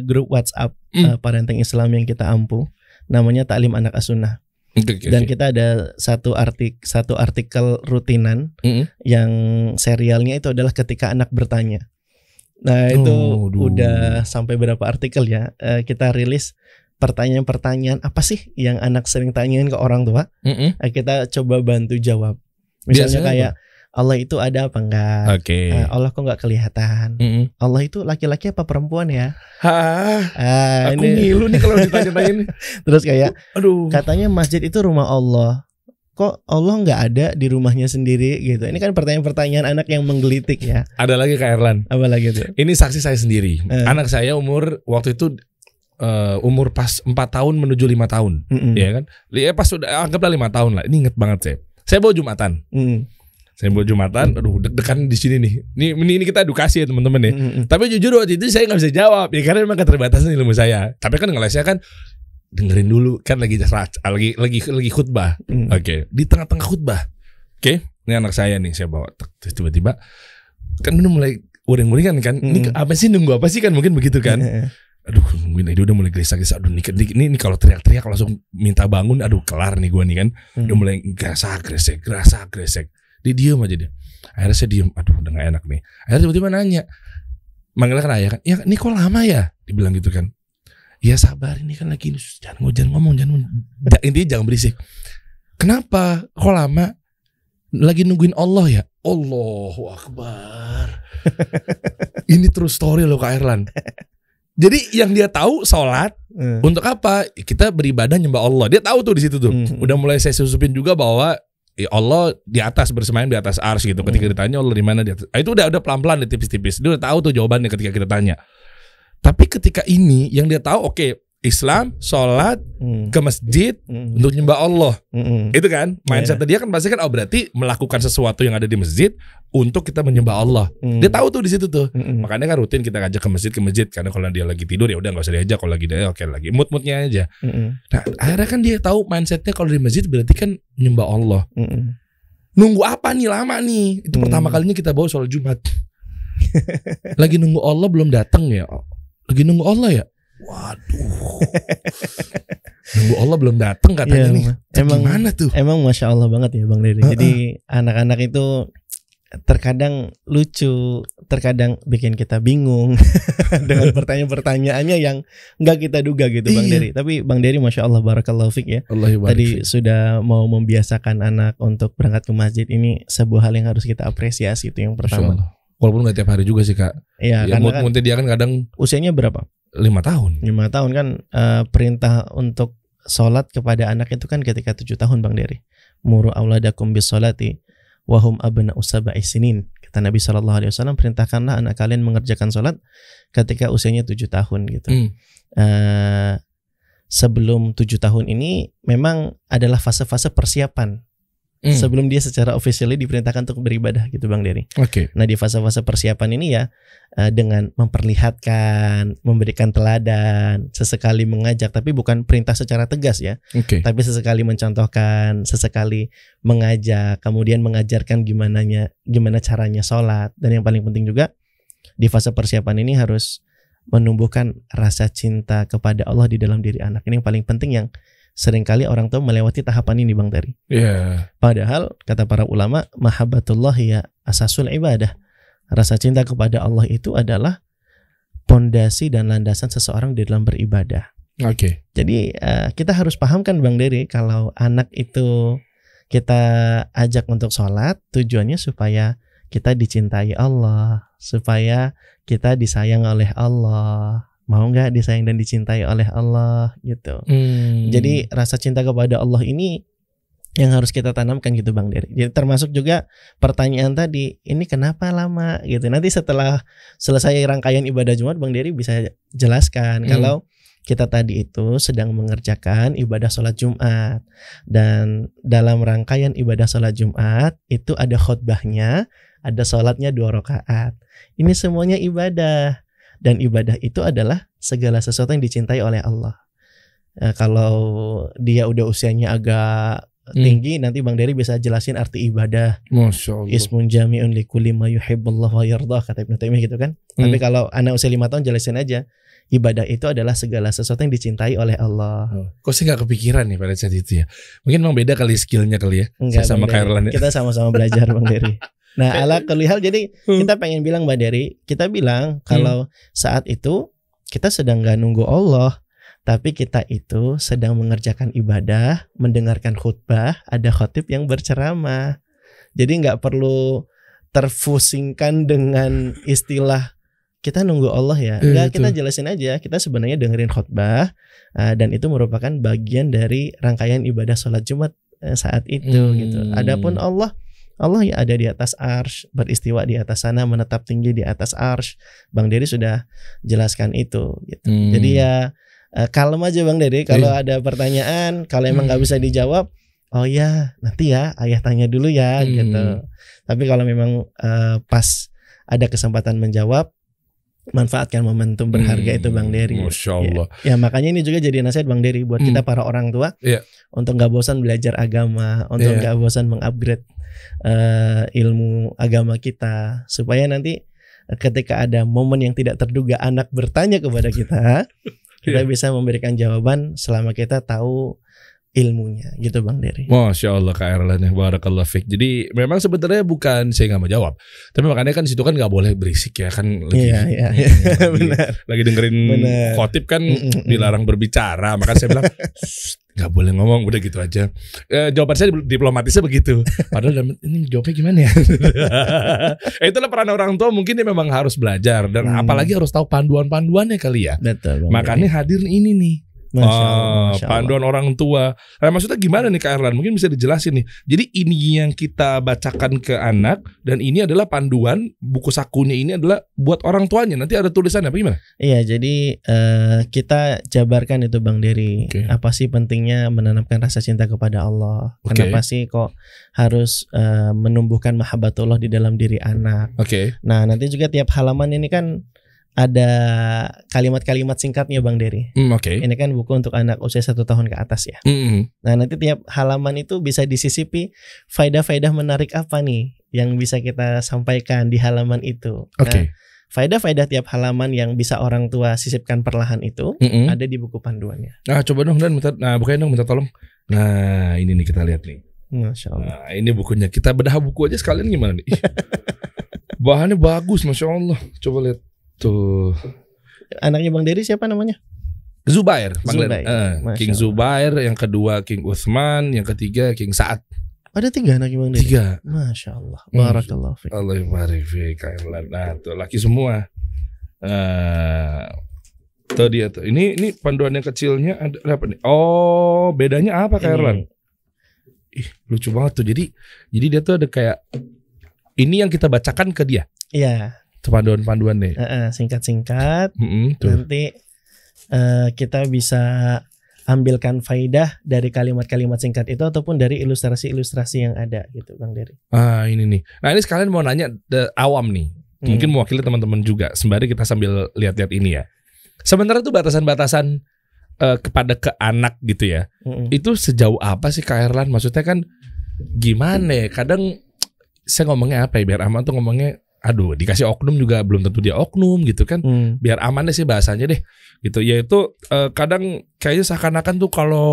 grup WhatsApp mm. uh, eh, parenting Islam yang kita ampuh namanya Taklim Anak Asunah. Dan kita ada satu artik satu artikel rutinan mm -hmm. yang serialnya itu adalah ketika anak bertanya. Nah itu udah sampai berapa artikel ya eh, kita rilis pertanyaan-pertanyaan apa sih yang anak sering tanyain ke orang tua? Mm -hmm. eh, kita coba bantu jawab. Misalnya Biasanya kayak apa? Allah itu ada apa enggak? Oke. Okay. Uh, eh, Allah kok enggak kelihatan? Mm -hmm. Allah itu laki-laki apa perempuan ya? Hah. Uh, aku ngilu nih kalau ditanya-tanya Terus kayak aduh. Katanya masjid itu rumah Allah. Kok Allah enggak ada di rumahnya sendiri gitu. Ini kan pertanyaan-pertanyaan anak yang menggelitik ya. Ada lagi Kak Erlan. Apa lagi tuh? Ini saksi saya sendiri. Uh. Anak saya umur waktu itu uh, umur pas 4 tahun menuju lima tahun, mm -hmm. ya kan? Ya pas sudah anggaplah lima tahun lah. Ini inget banget saya. Saya bawa jumatan. Mm saya buat jumatan aduh deg-degan di sini nih ini, ini ini kita edukasi ya teman-teman ya mm-hmm. tapi jujur waktu itu saya nggak bisa jawab ya karena memang keterbatasan ilmu saya tapi kan ngelesnya kan dengerin dulu kan lagi lagi lagi lagi khutbah mm. oke okay. di tengah-tengah khutbah oke okay. ini anak saya nih saya bawa terus tiba-tiba kan udah mulai uring-uringan kan mm. ini apa sih nunggu apa sih kan mungkin begitu kan iya, iya. aduh nungguin dia udah mulai gelisah-gelisah aduh nih ini, ini, ini kalau teriak-teriak langsung minta bangun aduh kelar nih gue nih kan hmm. udah mulai gerasa gresek gerasa gresek dia diem aja dia akhirnya saya diem aduh udah gak enak nih akhirnya tiba-tiba nanya manggilnya kan ayah kan ya ini kok lama ya dibilang gitu kan ya sabar ini kan lagi Jangan, jangan ngomong jangan ngomong jangan intinya jangan berisik kenapa kok lama lagi nungguin Allah ya Allahu Akbar ini terus story loh Kak Erlan jadi yang dia tahu sholat hmm. untuk apa? Kita beribadah nyembah Allah. Dia tahu tuh di situ tuh. Hmm. Udah mulai saya susupin juga bahwa ya Allah di atas bersemayam di atas ars gitu. Ketika hmm. ditanya Allah di mana di atas, ah, itu udah udah pelan pelan di tipis tipis. Dia udah tahu tuh jawabannya ketika kita tanya. Tapi ketika ini yang dia tahu, oke, okay, Islam, sholat, hmm. ke masjid hmm. untuk nyembah Allah. Hmm. Itu kan mindset yeah. dia kan pasti kan oh berarti melakukan sesuatu yang ada di masjid untuk kita menyembah Allah. Hmm. Dia tahu tuh di situ tuh. Hmm. Makanya kan rutin kita ngajak ke masjid ke masjid karena kalau dia lagi tidur ya udah nggak usah diajak kalau lagi dia oke okay, lagi mood-moodnya aja. Hmm. Nah, akhirnya kan dia tahu mindsetnya kalau di masjid berarti kan nyembah Allah. Hmm. Nunggu apa nih lama nih? Itu hmm. pertama kalinya kita bawa sholat Jumat. lagi nunggu Allah belum datang ya. Lagi nunggu Allah ya Waduh. Nunggu Allah belum datang katanya ya, nih. Emang mana tuh? Emang masya Allah banget ya Bang Dery. Uh -uh. Jadi anak-anak itu terkadang lucu, terkadang bikin kita bingung dengan pertanyaan-pertanyaannya yang nggak kita duga gitu Bang Dery. Iya. Tapi Bang Dery masya Allah barakallahu fiq ya. Allah Tadi sudah mau membiasakan anak untuk berangkat ke masjid ini sebuah hal yang harus kita apresiasi itu yang pertama. Walaupun nggak tiap hari juga sih kak. Iya. Ya, karena kan, dia kan kadang usianya berapa? lima tahun lima tahun kan uh, perintah untuk sholat kepada anak itu kan ketika tujuh tahun bang Dery muru auladakum bis sholati wahum abna usaba'i sinin kata Nabi Shallallahu Alaihi Wasallam perintahkanlah anak kalian mengerjakan sholat ketika usianya tujuh tahun gitu hmm. uh, sebelum tujuh tahun ini memang adalah fase-fase persiapan hmm. sebelum dia secara officially diperintahkan untuk beribadah gitu Bang Dery. Oke. Okay. Nah, di fase-fase persiapan ini ya eh, dengan memperlihatkan, memberikan teladan, sesekali mengajak tapi bukan perintah secara tegas ya. Okay. Tapi sesekali mencontohkan, sesekali mengajak, kemudian mengajarkan gimana gimana caranya sholat dan yang paling penting juga di fase persiapan ini harus menumbuhkan rasa cinta kepada Allah di dalam diri anak. Ini yang paling penting yang seringkali orang tua melewati tahapan ini Bang Dari. Yeah. Padahal kata para ulama mahabbatullah ya asasul ibadah. Rasa cinta kepada Allah itu adalah pondasi dan landasan seseorang di dalam beribadah. Oke. Okay. Jadi uh, kita harus pahamkan Bang Dari, kalau anak itu kita ajak untuk sholat tujuannya supaya kita dicintai Allah, supaya kita disayang oleh Allah, mau nggak disayang dan dicintai oleh Allah gitu. Hmm. Jadi rasa cinta kepada Allah ini yang harus kita tanamkan gitu Bang Dery. Jadi termasuk juga pertanyaan tadi, ini kenapa lama gitu. Nanti setelah selesai rangkaian ibadah Jumat Bang Dery bisa jelaskan hmm. kalau kita tadi itu sedang mengerjakan ibadah sholat Jumat dan dalam rangkaian ibadah sholat Jumat itu ada khutbahnya, ada sholatnya dua rakaat. Ini semuanya ibadah dan ibadah itu adalah segala sesuatu yang dicintai oleh Allah. Nah, kalau dia udah usianya agak hmm. tinggi nanti Bang Dery bisa jelasin arti ibadah. Masya Allah. Ismun jami'un li ma yuhibbullah wa yardah kata Ibn Taimiyah gitu kan. Hmm. Tapi kalau anak usia lima tahun jelasin aja ibadah itu adalah segala sesuatu yang dicintai oleh Allah. Oh. Kok sih gak kepikiran nih pada saat itu ya? Mungkin memang beda kali skillnya kali ya. Enggak, saya sama ya. Kita sama-sama belajar Bang Dery. Nah, ala kelihal jadi hmm. kita pengen bilang Mbak Dari, kita bilang hmm. kalau saat itu kita sedang gak nunggu Allah, tapi kita itu sedang mengerjakan ibadah, mendengarkan khutbah, ada khotib yang berceramah. Jadi nggak perlu terfusingkan dengan istilah kita nunggu Allah ya. Enggak, iya, kita jelasin aja. Kita sebenarnya dengerin khutbah eh, dan itu merupakan bagian dari rangkaian ibadah sholat Jumat eh, saat itu hmm. gitu. Adapun Allah Allah ya ada di atas arsh, beristiwa di atas sana, menetap tinggi di atas arsh. Bang Dery sudah jelaskan itu. Gitu. Hmm. Jadi ya eh, kalem aja Bang Dery. Kalau iya. ada pertanyaan, kalau emang nggak hmm. bisa dijawab, oh ya nanti ya ayah tanya dulu ya hmm. gitu. Tapi kalau memang uh, pas ada kesempatan menjawab, manfaatkan momentum berharga hmm, itu Bang hmm, Dery. Masya Allah. Ya, ya makanya ini juga jadi nasihat Bang Dery buat hmm. kita para orang tua yeah. untuk nggak bosan belajar agama, untuk iya. nggak yeah. bosan mengupgrade uh, ilmu agama kita supaya nanti ketika ada momen yang tidak terduga anak bertanya kepada kita kita iya. bisa memberikan jawaban selama kita tahu ilmunya gitu Bang Dery. Masya Allah Kak Erlan ya Barakallah Fik. Jadi memang sebenarnya bukan saya nggak mau jawab. Tapi makanya kan situ kan nggak boleh berisik ya kan lagi iya, iya. iya lagi, Benar. lagi dengerin Benar. khotib kan Mm-mm. dilarang berbicara. Maka saya bilang nggak boleh ngomong udah gitu aja. E, jawaban saya diplomatisnya begitu. Padahal ini jawabnya gimana ya? e, itulah peran orang tua mungkin dia memang harus belajar dan hmm. apalagi harus tahu panduan-panduannya kali ya. Betul. Makanya ya. hadir ini nih Masya ah, Allah, Masya Allah. panduan orang tua. Nah, maksudnya gimana nih Kak Erlan? Mungkin bisa dijelasin nih. Jadi ini yang kita bacakan ke anak dan ini adalah panduan buku sakunya ini adalah buat orang tuanya. Nanti ada tulisannya apa gimana? Iya, jadi uh, kita jabarkan itu Bang Dery. Okay. Apa sih pentingnya menanamkan rasa cinta kepada Allah? Okay. Kenapa sih kok harus uh, menumbuhkan mahabbatullah di dalam diri anak? Oke. Okay. Nah, nanti juga tiap halaman ini kan ada kalimat-kalimat singkatnya Bang Dery. Mm, Oke. Okay. Ini kan buku untuk anak usia satu tahun ke atas ya. Mm -hmm. Nah nanti tiap halaman itu bisa disisipi faedah-faedah menarik apa nih yang bisa kita sampaikan di halaman itu. Oke. Okay. Nah, faedah-faedah tiap halaman yang bisa orang tua sisipkan perlahan itu mm -hmm. ada di buku panduannya. Nah, coba dong dan minta nah bukain dong minta tolong. Nah, ini nih kita lihat nih. Masya Allah. Nah, ini bukunya. Kita bedah buku aja sekalian gimana nih? Bahannya bagus, Masya Allah. Coba lihat. Tuh. Anaknya Bang Dery siapa namanya? Zubair, Zubair. Eh, King Zubair, yang kedua King Uthman, yang ketiga King Saad. Oh, ada tiga anak Bang Dery. Tiga. Masya Allah. Hmm. Barakallah. Allah barifik. Nah, tuh laki semua. Eh, tuh dia tuh. Ini ini panduan yang kecilnya ada apa nih? Oh, bedanya apa Kak Erlan? Ih, lucu banget tuh. Jadi jadi dia tuh ada kayak ini yang kita bacakan ke dia. Iya panduan-panduan deh. Uh, uh, singkat-singkat. Mm -hmm, Nanti uh, kita bisa ambilkan faidah dari kalimat-kalimat singkat itu ataupun dari ilustrasi-ilustrasi yang ada gitu Bang Dery. Ah ini nih. Nah ini sekalian mau nanya the awam nih. Hmm. Mungkin mewakili teman-teman juga sembari kita sambil lihat-lihat ini ya. Sementara itu batasan-batasan uh, kepada ke anak gitu ya. Hmm. Itu sejauh apa sih Kak Erlan? Maksudnya kan gimana ya? Kadang saya ngomongnya apa ya biar aman tuh ngomongnya aduh dikasih oknum juga belum tentu dia oknum gitu kan hmm. biar aman deh sih bahasanya deh gitu yaitu eh, kadang kayaknya seakan-akan tuh kalau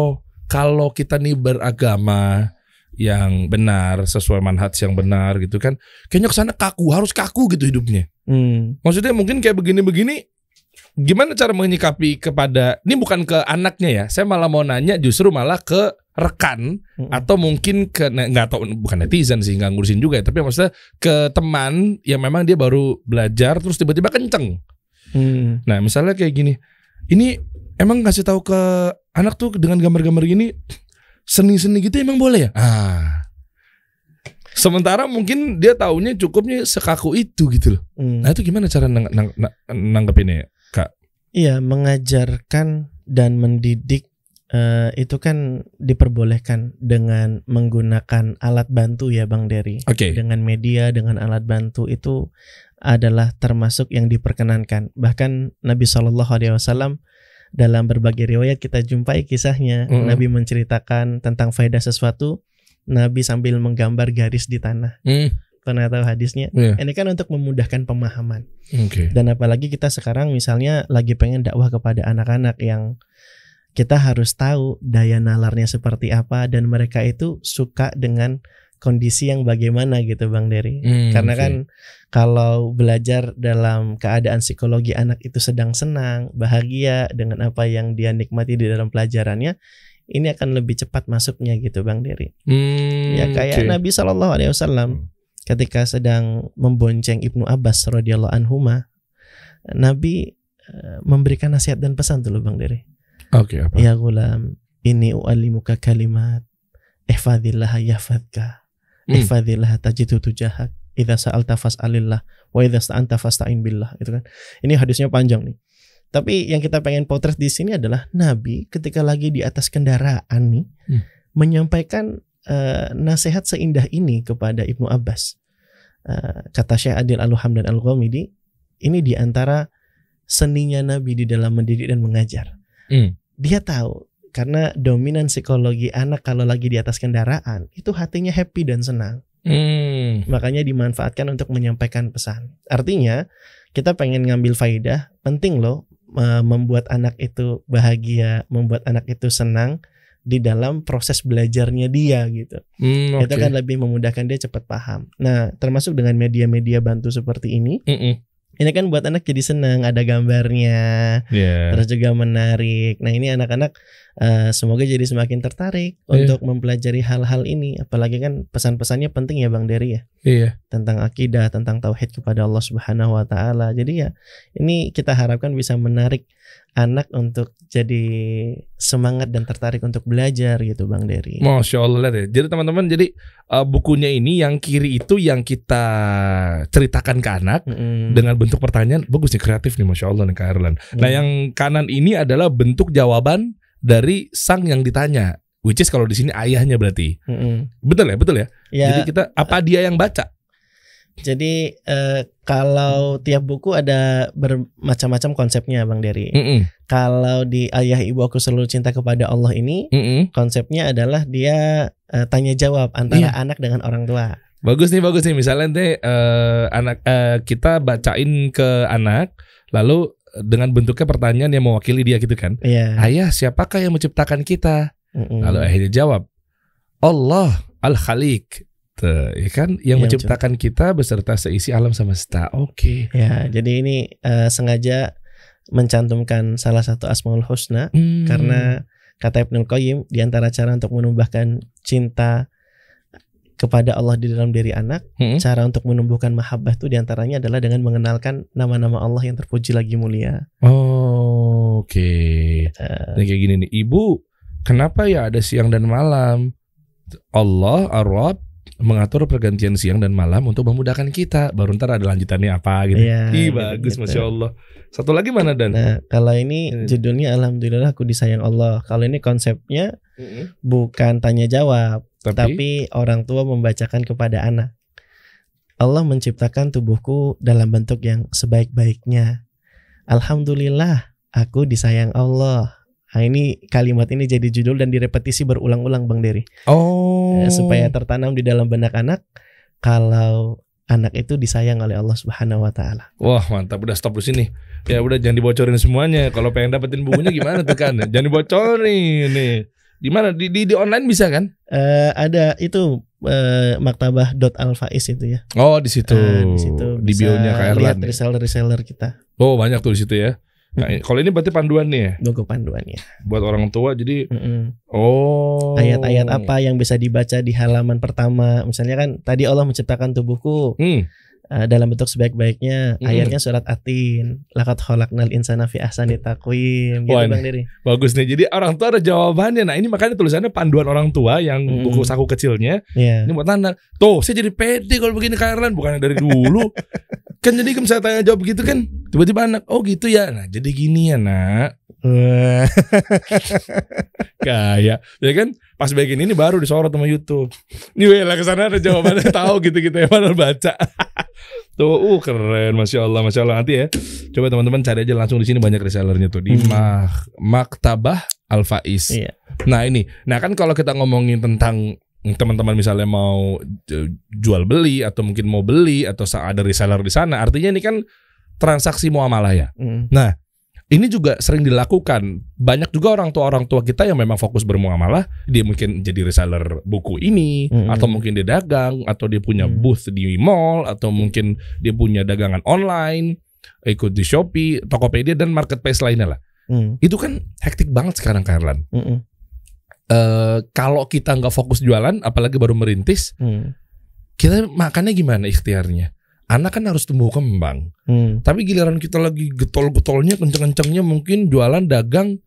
kalau kita nih beragama yang benar sesuai manhaj yang benar gitu kan kayaknya kesana kaku harus kaku gitu hidupnya hmm. maksudnya mungkin kayak begini-begini gimana cara menyikapi kepada ini bukan ke anaknya ya saya malah mau nanya justru malah ke rekan -hmm. atau mungkin ke nggak tahu bukan netizen sih nggak ngurusin juga ya tapi maksudnya ke teman yang memang dia baru belajar terus tiba-tiba kenceng mm. nah misalnya kayak gini ini emang ngasih tahu ke anak tuh dengan gambar-gambar gini seni-seni gitu emang boleh ya ah sementara mungkin dia taunya cukupnya sekaku itu gitu loh mm. nah itu gimana cara nang nang nang nanggepinnya ya, kak iya mengajarkan dan mendidik eh, itu kan diperbolehkan dengan menggunakan alat bantu ya Bang Dery. Okay. Dengan media, dengan alat bantu itu adalah termasuk yang diperkenankan. Bahkan Nabi Shallallahu Alaihi Wasallam dalam berbagai riwayat kita jumpai kisahnya. Mm -hmm. Nabi menceritakan tentang faedah sesuatu. Nabi sambil menggambar garis di tanah. Mm. Pernah tahu hadisnya? Yeah. Ini kan untuk memudahkan pemahaman. Okay. Dan apalagi kita sekarang misalnya lagi pengen dakwah kepada anak-anak yang kita harus tahu daya nalarnya seperti apa dan mereka itu suka dengan kondisi yang bagaimana gitu Bang Dery. Hmm, Karena okay. kan kalau belajar dalam keadaan psikologi anak itu sedang senang, bahagia dengan apa yang dia nikmati di dalam pelajarannya, ini akan lebih cepat masuknya gitu Bang Dery. Hmm, ya kayak okay. Nabi Shallallahu alaihi wasallam ketika sedang membonceng Ibnu Abbas radhiyallahu anhuma, Nabi eh, memberikan nasihat dan pesan tuh loh Bang Dery. Oke, okay, apa? Ya gulam, ini u'allimuka kalimat. Ihfadillah yahfadka. Hmm. Ihfadillah tajidu tujahak. Idza sa'alta fas'alillah wa idza sta'anta fasta'in billah gitu kan. Ini hadisnya panjang nih. Tapi yang kita pengen potret di sini adalah Nabi ketika lagi di atas kendaraan nih hmm. menyampaikan uh, nasihat seindah ini kepada Ibnu Abbas. Uh, kata Syekh Adil al ham dan Al-Ghamidi, ini di antara seninya Nabi di dalam mendidik dan mengajar. Hmm dia tahu karena dominan psikologi anak kalau lagi di atas kendaraan itu hatinya happy dan senang. Hmm. Makanya dimanfaatkan untuk menyampaikan pesan. Artinya kita pengen ngambil faidah, penting loh membuat anak itu bahagia, membuat anak itu senang di dalam proses belajarnya dia gitu. Hmm, okay. Itu kan lebih memudahkan dia cepat paham. Nah, termasuk dengan media-media bantu seperti ini. Mm -mm ini kan buat anak jadi senang ada gambarnya yeah. terus juga menarik nah ini anak-anak uh, semoga jadi semakin tertarik yeah. untuk mempelajari hal-hal ini apalagi kan pesan-pesannya penting ya bang Dery ya yeah. tentang akidah tentang tauhid kepada Allah Subhanahu Wa Taala jadi ya ini kita harapkan bisa menarik anak untuk jadi semangat dan tertarik untuk belajar gitu Bang Dery. Masya Allah ya. Jadi teman-teman jadi uh, bukunya ini yang kiri itu yang kita ceritakan ke anak mm. dengan bentuk pertanyaan bagus nih kreatif nih Masya Allah nih Kak Erlan. Mm. Nah yang kanan ini adalah bentuk jawaban dari sang yang ditanya. Which is kalau di sini ayahnya berarti. Mm -hmm. Betul ya, betul ya? ya. Jadi kita apa dia yang baca? Jadi uh, kalau tiap buku ada bermacam-macam konsepnya Bang Dery. Mm -mm. Kalau di Ayah Ibu Aku Selalu Cinta Kepada Allah ini mm -mm. konsepnya adalah dia uh, tanya jawab antara yeah. anak dengan orang tua. Bagus nih, bagus nih. Misalnya deh eh, anak eh, kita bacain ke anak lalu dengan bentuknya pertanyaan yang mewakili dia gitu kan. Yeah. Ayah, siapakah yang menciptakan kita? Mm -mm. Lalu akhirnya jawab, Allah Al-Khalik Gitu, ya kan? Yang ya, menciptakan betul. kita beserta seisi alam semesta. Oke. Okay. Ya, jadi ini uh, sengaja mencantumkan salah satu Asmaul Husna hmm. karena kata Ibnu Qayyim di antara cara untuk menumbuhkan cinta kepada Allah di dalam diri anak, hmm. cara untuk menumbuhkan mahabbah itu diantaranya adalah dengan mengenalkan nama-nama Allah yang terpuji lagi mulia. Oh, oke. Okay. Gitu. Uh, kayak gini nih, ibu, kenapa ya ada siang dan malam? Allah, Arab, mengatur pergantian siang dan malam untuk memudahkan kita. Baru ntar ada lanjutannya apa gitu. Iya, Ih bagus gitu. masya Allah. Satu lagi mana dan? Nah kalau ini judulnya Alhamdulillah aku disayang Allah. Kalau ini konsepnya mm -hmm. bukan tanya jawab, tapi? tapi orang tua membacakan kepada anak. Allah menciptakan tubuhku dalam bentuk yang sebaik-baiknya. Alhamdulillah aku disayang Allah. Nah, ini kalimat ini jadi judul dan direpetisi berulang-ulang Bang Dery. Oh Eh, supaya oh. tertanam di dalam benak anak kalau anak itu disayang oleh Allah Subhanahu wa taala. Wah, mantap. Udah stop di sini. Ya udah jangan dibocorin semuanya. Kalau pengen dapetin bukunya gimana tuh kan? Jangan dibocorin nih. Gimana di, di di online bisa kan? Uh, ada itu uh, eh, maktabah.alfaiz itu ya. Oh, di situ. Uh, di situ. Di bionya Kak Erlan. Lihat ya? reseller-reseller kita. Oh, banyak tuh di situ ya. Nah, kalau ini berarti panduan nih ya? Buku panduannya. Buat orang tua jadi mm -hmm. oh. Ayat-ayat apa yang bisa dibaca di halaman pertama? Misalnya kan tadi Allah menciptakan tubuhku. Mm. Uh, dalam bentuk sebaik-baiknya mm. ayatnya surat atin lakat holaknal insana fi ahsani taqwim gitu Wah, bang diri bagus nih jadi orang tua ada jawabannya nah ini makanya tulisannya panduan orang tua yang mm. buku saku kecilnya yeah. ini buat anak tuh saya jadi pede kalau begini karen bukannya dari dulu kan jadi kalau saya tanya jawab gitu kan Tiba-tiba anak, oh gitu ya. Nah, jadi gini ya, Nak. Kayak, ya kan pas bikin ini baru disorot sama YouTube. Nih lah sana ada jawabannya tahu gitu-gitu ya padahal baca. tuh, uh keren, masya Allah, masya Allah nanti ya. Coba teman-teman cari aja langsung di sini banyak resellernya tuh di hmm. Mak Maktabah Al Faiz. Iya. Nah ini, nah kan kalau kita ngomongin tentang teman-teman misalnya mau e, jual beli atau mungkin mau beli atau ada reseller di sana, artinya ini kan transaksi muamalah ya. Hmm. Nah, ini juga sering dilakukan. Banyak juga orang tua orang tua kita yang memang fokus bermuamalah, dia mungkin jadi reseller buku ini hmm. atau mungkin dia dagang atau dia punya hmm. booth di mall atau mungkin dia punya dagangan online, ikut di Shopee, Tokopedia dan marketplace lainnya lah. Hmm. Itu kan hektik banget sekarang Karlan. Hmm. Uh, eh, kalau kita nggak fokus jualan, apalagi baru merintis, hmm. kita makannya gimana ikhtiarnya? anak kan harus tumbuh kembang. Hmm. Tapi giliran kita lagi getol-getolnya, kenceng-kencengnya mungkin jualan dagang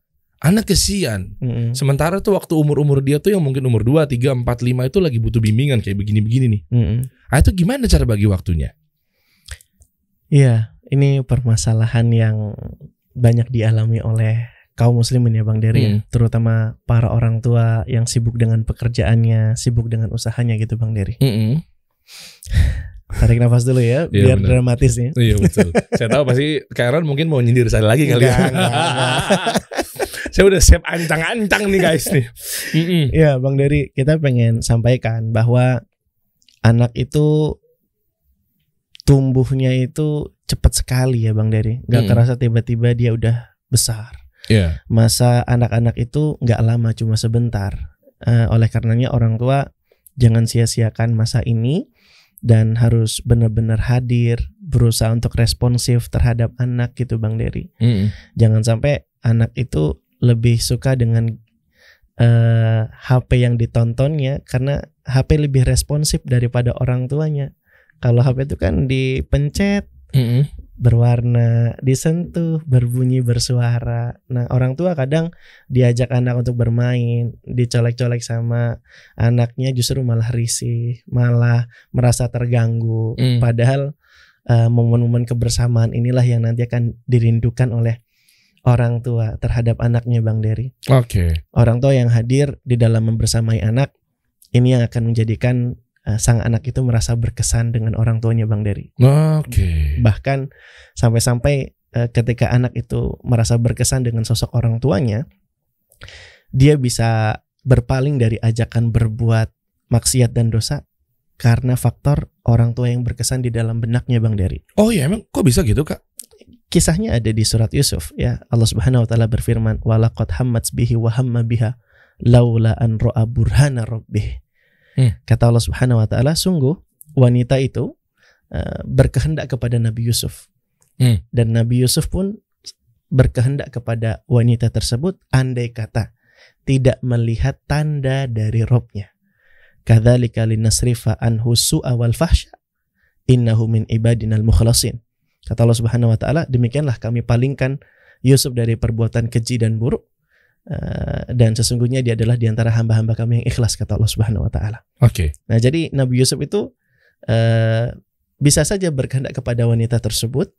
anak kesian. Hmm. Sementara tuh waktu umur-umur dia tuh yang mungkin umur 2, 3, 4, 5 itu lagi butuh bimbingan kayak begini-begini nih. Hmm. Ah itu gimana cara bagi waktunya? Iya, ini permasalahan yang banyak dialami oleh kaum muslimin ya Bang Dery, hmm. terutama para orang tua yang sibuk dengan pekerjaannya, sibuk dengan usahanya gitu Bang Dery. Hmm. Tarik nafas dulu ya, iya, biar bener. dramatis nih. Ya. Iya betul. Saya tahu pasti Karen mungkin mau nyindir saya lagi kali ya. enggak, ya. Enggak, enggak. saya udah siap ancang-ancang nih guys nih. Mm Ya Bang Dery, kita pengen sampaikan bahwa anak itu tumbuhnya itu cepat sekali ya Bang Dery. Gak hmm. kerasa tiba-tiba dia udah besar. Yeah. Masa anak-anak itu gak lama cuma sebentar. Uh, oleh karenanya orang tua jangan sia-siakan masa ini dan harus benar-benar hadir berusaha untuk responsif terhadap anak gitu bang Dery mm. jangan sampai anak itu lebih suka dengan uh, eh, HP yang ditontonnya karena HP lebih responsif daripada orang tuanya kalau HP itu kan dipencet mm berwarna, disentuh, berbunyi, bersuara. Nah, orang tua kadang diajak anak untuk bermain, dicolek-colek sama anaknya justru malah risih, malah merasa terganggu. Mm. Padahal momen eh, momen-momen kebersamaan inilah yang nanti akan dirindukan oleh orang tua terhadap anaknya Bang Dery. Oke. Okay. Orang tua yang hadir di dalam membersamai anak ini yang akan menjadikan Eh, sang anak itu merasa berkesan dengan orang tuanya Bang Dery. Oke. Okay. Bahkan sampai-sampai eh, ketika anak itu merasa berkesan dengan sosok orang tuanya, dia bisa berpaling dari ajakan berbuat maksiat dan dosa karena faktor orang tua yang berkesan di dalam benaknya Bang Dery. Oh iya emang kok bisa gitu kak? Kisahnya ada di surat Yusuf ya Allah Subhanahu Wa Taala berfirman walakot hammat bihi wa hamma biha laula an ro'a burhana rabbih Yeah. Kata Allah Subhanahu wa taala, sungguh wanita itu uh, berkehendak kepada Nabi Yusuf. Yeah. Dan Nabi Yusuf pun berkehendak kepada wanita tersebut andai kata tidak melihat tanda dari robnya. Kadzalika linasrifa anhu su'a wal fahsya innahu min ibadinal mukhlasin. Kata Allah Subhanahu wa taala, demikianlah kami palingkan Yusuf dari perbuatan keji dan buruk Eh, dan sesungguhnya dia adalah diantara hamba-hamba kami yang ikhlas kata Allah Subhanahu Wa Taala. Oke. Okay. Nah jadi Nabi Yusuf itu uh, bisa saja berkehendak kepada wanita tersebut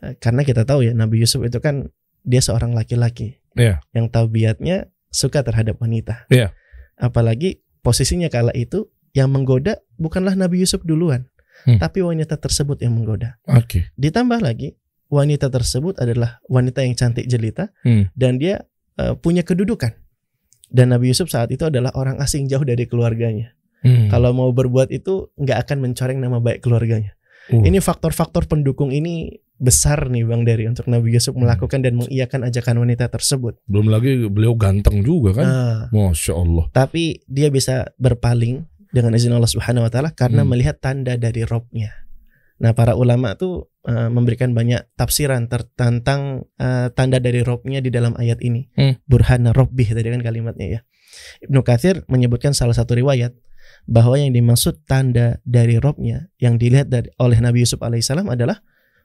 uh, karena kita tahu ya Nabi Yusuf itu kan dia seorang laki-laki yeah. yang tabiatnya suka terhadap wanita. Yeah. Apalagi posisinya kala itu yang menggoda bukanlah Nabi Yusuf duluan, hmm. tapi wanita tersebut yang menggoda. Oke. Okay. Ditambah lagi wanita tersebut adalah wanita yang cantik jelita hmm. dan dia uh, punya kedudukan. Dan Nabi Yusuf saat itu adalah orang asing jauh dari keluarganya. Hmm. Kalau mau berbuat itu nggak akan mencoreng nama baik keluarganya. Uh. Ini faktor-faktor pendukung ini besar nih Bang Dari untuk Nabi Yusuf hmm. melakukan dan mengiyakan ajakan wanita tersebut. Belum lagi beliau ganteng juga kan. Uh, Masya Allah. Tapi dia bisa berpaling dengan izin Allah Subhanahu wa taala karena hmm. melihat tanda dari robnya. Nah, para ulama tuh uh, memberikan banyak tafsiran tentang uh, tanda dari robnya di dalam ayat ini. Hmm. Burhana robbih tadi kan kalimatnya ya. Ibnu Katsir menyebutkan salah satu riwayat bahwa yang dimaksud tanda dari robnya yang dilihat dari, oleh Nabi Yusuf alaihissalam adalah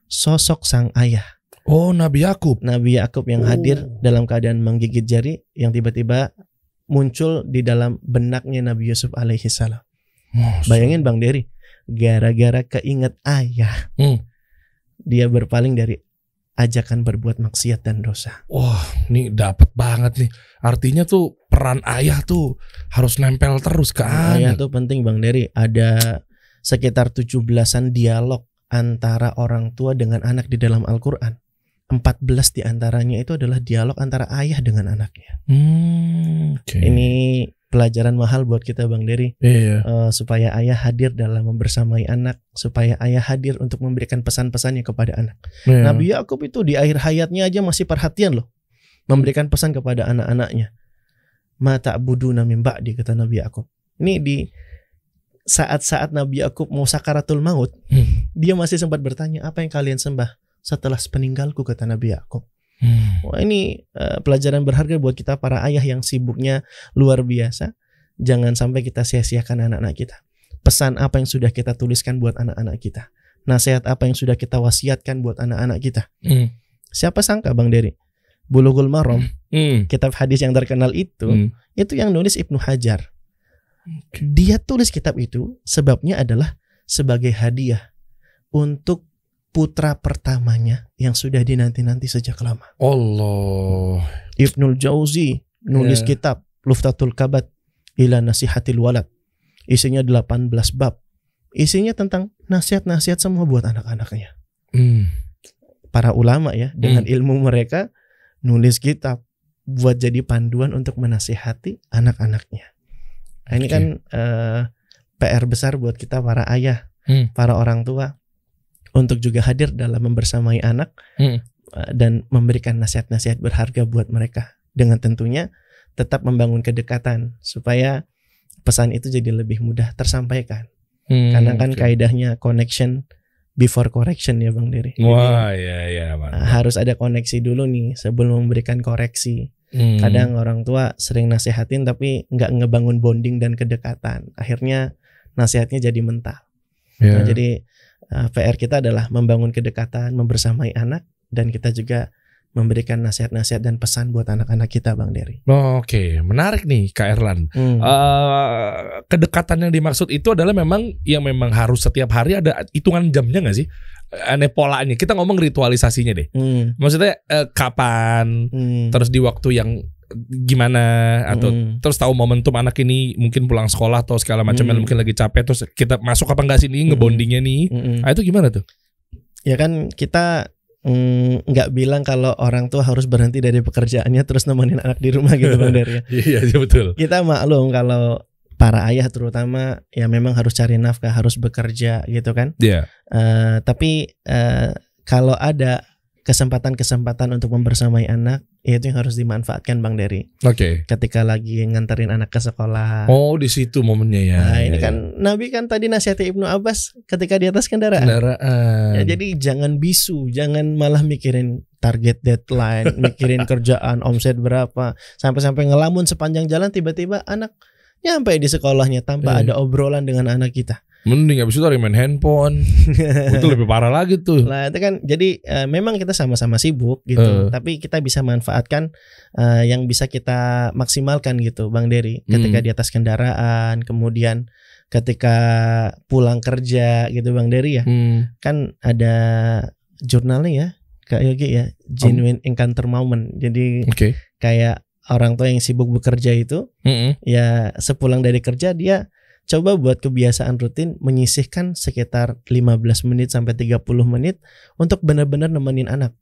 sosok sang ayah. Oh, Nabi Yakub. Nabi Yakub yang oh. hadir dalam keadaan menggigit jari yang tiba-tiba muncul di dalam benaknya Nabi Yusuf alaihissalam. Bayangin Bang Dery, gara-gara keinget ayah hmm. dia berpaling dari ajakan berbuat maksiat dan dosa. Wah, oh, ini dapat banget nih. Artinya tuh peran ayah tuh harus nempel terus ke anak. Ayah tuh penting Bang Dery. Ada sekitar 17-an dialog antara orang tua dengan anak di dalam Al-Qur'an. 14 diantaranya itu adalah dialog antara ayah dengan anaknya. Hmm, okay. Ini pelajaran mahal buat kita Bang Dery. Iya. Uh, supaya ayah hadir dalam membersamai anak, supaya ayah hadir untuk memberikan pesan-pesannya kepada anak. Iya. Nabi Yakub itu di akhir hayatnya aja masih perhatian loh. Memberikan pesan kepada anak-anaknya. Mata budu nami mbak ba'di kata Nabi Yakub. Ini di saat-saat Nabi Yakub mau sakaratul maut, hmm. dia masih sempat bertanya, "Apa yang kalian sembah setelah peninggalku?" kata Nabi Yakub. Hmm. Wah ini uh, pelajaran berharga buat kita para ayah yang sibuknya luar biasa. Jangan sampai kita sia-siakan anak-anak kita. Pesan apa yang sudah kita tuliskan buat anak-anak kita. Nasihat apa yang sudah kita wasiatkan buat anak-anak kita. Hmm. Siapa sangka Bang Dery? Bulughul Maram, hmm. kitab hadis yang terkenal itu, hmm. itu yang nulis Ibnu Hajar. Dia tulis kitab itu sebabnya adalah sebagai hadiah untuk putra pertamanya yang sudah dinanti-nanti sejak lama. Allah. Ibnul Jauzi nulis yeah. kitab Luftatul Kabat ila Nasihatil Walad. Isinya 18 bab. Isinya tentang nasihat-nasihat semua buat anak-anaknya. Mm. Para ulama ya hmm. dengan mm. ilmu mereka nulis kitab buat jadi panduan untuk menasihati anak-anaknya. Nah, ini kan uh, eh, PR besar buat kita para ayah, mm. para orang tua untuk juga hadir dalam membersamai anak hmm. Eh, dan memberikan nasihat-nasihat berharga buat mereka dengan tentunya tetap membangun kedekatan supaya pesan itu jadi lebih mudah tersampaikan. Hmm, Karena kan okay. kaidahnya connection before correction ya Bang Diri. Wah, jadi, ya ya. Mantap. Harus ada koneksi dulu nih sebelum memberikan koreksi. Hmm. Kadang orang tua sering nasihatin tapi nggak ngebangun bonding dan kedekatan. Akhirnya nasihatnya jadi mental. Yeah. Nah, jadi uh, eh, PR kita adalah membangun kedekatan, membersamai anak dan kita juga memberikan nasihat-nasihat dan pesan buat anak-anak kita, Bang Dery. Oh, Oke, okay. menarik nih Kak Erlan. Hmm. Uh, kedekatan yang dimaksud itu adalah memang yang memang harus setiap hari ada hitungan jamnya nggak sih? Aneh polanya. Kita ngomong ritualisasinya deh. Hmm. Maksudnya uh, kapan? Hmm. Terus di waktu yang gimana atau mm. terus tahu momentum anak ini mungkin pulang sekolah atau segala macam mm. mungkin lagi capek terus kita masuk apa enggak sini mm. ngebondingnya nih mm. Nah, itu gimana tuh ya kan kita mm, nggak mm, bilang kalau orang tuh harus berhenti dari pekerjaannya terus nemenin anak di rumah gitu bang ya iya, iya betul. Kita maklum kalau para ayah terutama ya memang harus cari nafkah harus bekerja gitu kan. Iya. Yeah. Uh, tapi uh, kalau ada kesempatan-kesempatan untuk membersamai anak itu yang harus dimanfaatkan Bang Dery. Oke. Okay. Ketika lagi nganterin anak ke sekolah. Oh, di situ momennya ya. Nah, ini iya, kan iya. Nabi kan tadi nasihati Ibnu Abbas ketika di atas kendaraan. Kendaraan. Ya, jadi jangan bisu, jangan malah mikirin target deadline, mikirin kerjaan, omset berapa, sampai-sampai ngelamun sepanjang jalan tiba-tiba anak nyampe di sekolahnya tanpa eh. ada obrolan dengan anak kita. Mending abis itu ada main handphone. itu lebih parah lagi tuh. Nah, itu kan jadi e, memang kita sama-sama sibuk gitu, e. tapi kita bisa manfaatkan e, yang bisa kita maksimalkan gitu, Bang Dery. Ketika hmm. di atas kendaraan, kemudian ketika pulang kerja gitu, Bang Dery ya. Hmm. Kan ada jurnalnya ya, Kak Yogi ya, genuine um. encounter moment. Jadi okay. kayak orang tua yang sibuk bekerja itu, mm -hmm. ya sepulang dari kerja dia coba buat kebiasaan rutin menyisihkan sekitar 15 menit sampai 30 menit untuk benar-benar nemenin anak.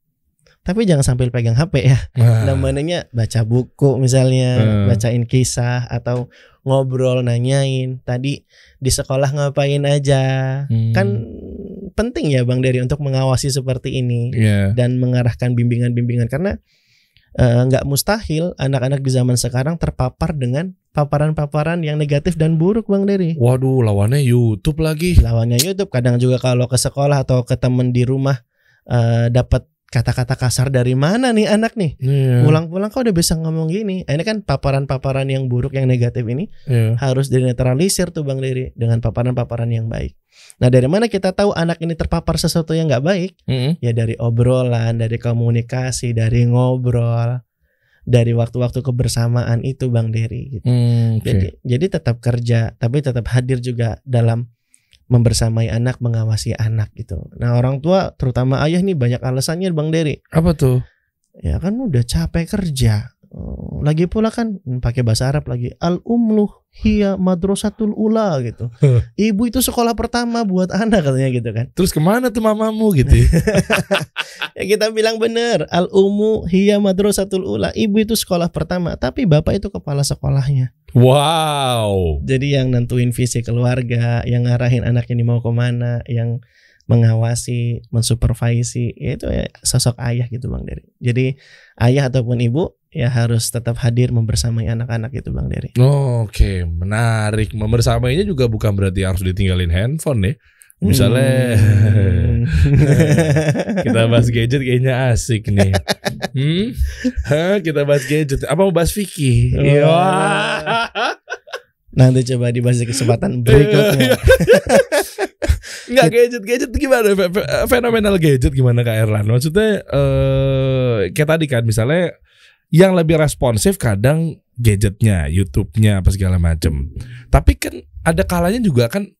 Tapi jangan sampai pegang HP ya. Nah. Namanya baca buku misalnya, hmm. bacain kisah atau ngobrol nanyain tadi di sekolah ngapain aja. Hmm. Kan penting ya Bang Dery untuk mengawasi seperti ini yeah. dan mengarahkan bimbingan-bimbingan karena eh, nggak uh, mustahil anak-anak di zaman sekarang terpapar dengan paparan-paparan yang negatif dan buruk Bang Dery. Waduh, lawannya YouTube lagi. Lawannya YouTube. Kadang juga kalau ke sekolah atau ke temen di rumah uh, dapat kata-kata kasar dari mana nih anak nih? Yeah. Pulang-pulang kok udah bisa ngomong gini. Nah, ini kan paparan-paparan yang buruk yang negatif ini yeah. harus dinetralisir tuh Bang Dery dengan paparan-paparan yang baik. Nah dari mana kita tahu anak ini terpapar sesuatu yang nggak baik? Mm -hmm. Ya dari obrolan, dari komunikasi, dari ngobrol dari waktu-waktu kebersamaan itu Bang Dery gitu. Hmm, okay. Jadi jadi tetap kerja tapi tetap hadir juga dalam membersamai anak, mengawasi anak gitu. Nah, orang tua terutama ayah nih banyak alasannya Bang Dery. Apa tuh? Ya kan udah capek kerja lagi pula kan hmm, pakai bahasa Arab lagi al umluh hiya madrasatul ula gitu. Ibu itu sekolah pertama buat anak katanya gitu kan. Terus kemana tuh mamamu gitu? ya, ya kita bilang bener al umu hiya madrasatul ula. Ibu itu sekolah pertama tapi bapak itu kepala sekolahnya. Wow. Jadi yang nentuin visi keluarga, yang ngarahin anak ini mau kemana, yang mengawasi, mensupervisi, ya itu ya, sosok ayah gitu Bang Dery. Jadi ayah ataupun ibu ya harus tetap hadir membersamai anak-anak gitu Bang Dery. Oh, Oke, okay. menarik. Membersamainya juga bukan berarti harus ditinggalin handphone ya. Misalnya hmm. kita bahas gadget kayaknya asik nih. Hmm? Hah, kita bahas gadget. Apa mau bahas Vicky? Oh. Iya. Nanti coba dibahas di kesempatan iya, berikutnya. Enggak iya. gadget gadget gimana fenomenal gadget gimana Kak Erlan? Maksudnya eh kayak tadi kan misalnya yang lebih responsif kadang gadgetnya, YouTube-nya apa segala macem. Tapi kan ada kalanya juga kan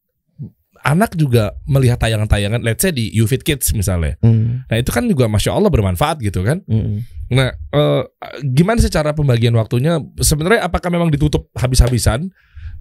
anak juga melihat tayangan-tayangan, let's say di YouFit Kids misalnya. Mm. Nah itu kan juga masya Allah bermanfaat gitu kan. Mm. Nah eh, gimana sih cara pembagian waktunya? Sebenarnya apakah memang ditutup habis-habisan?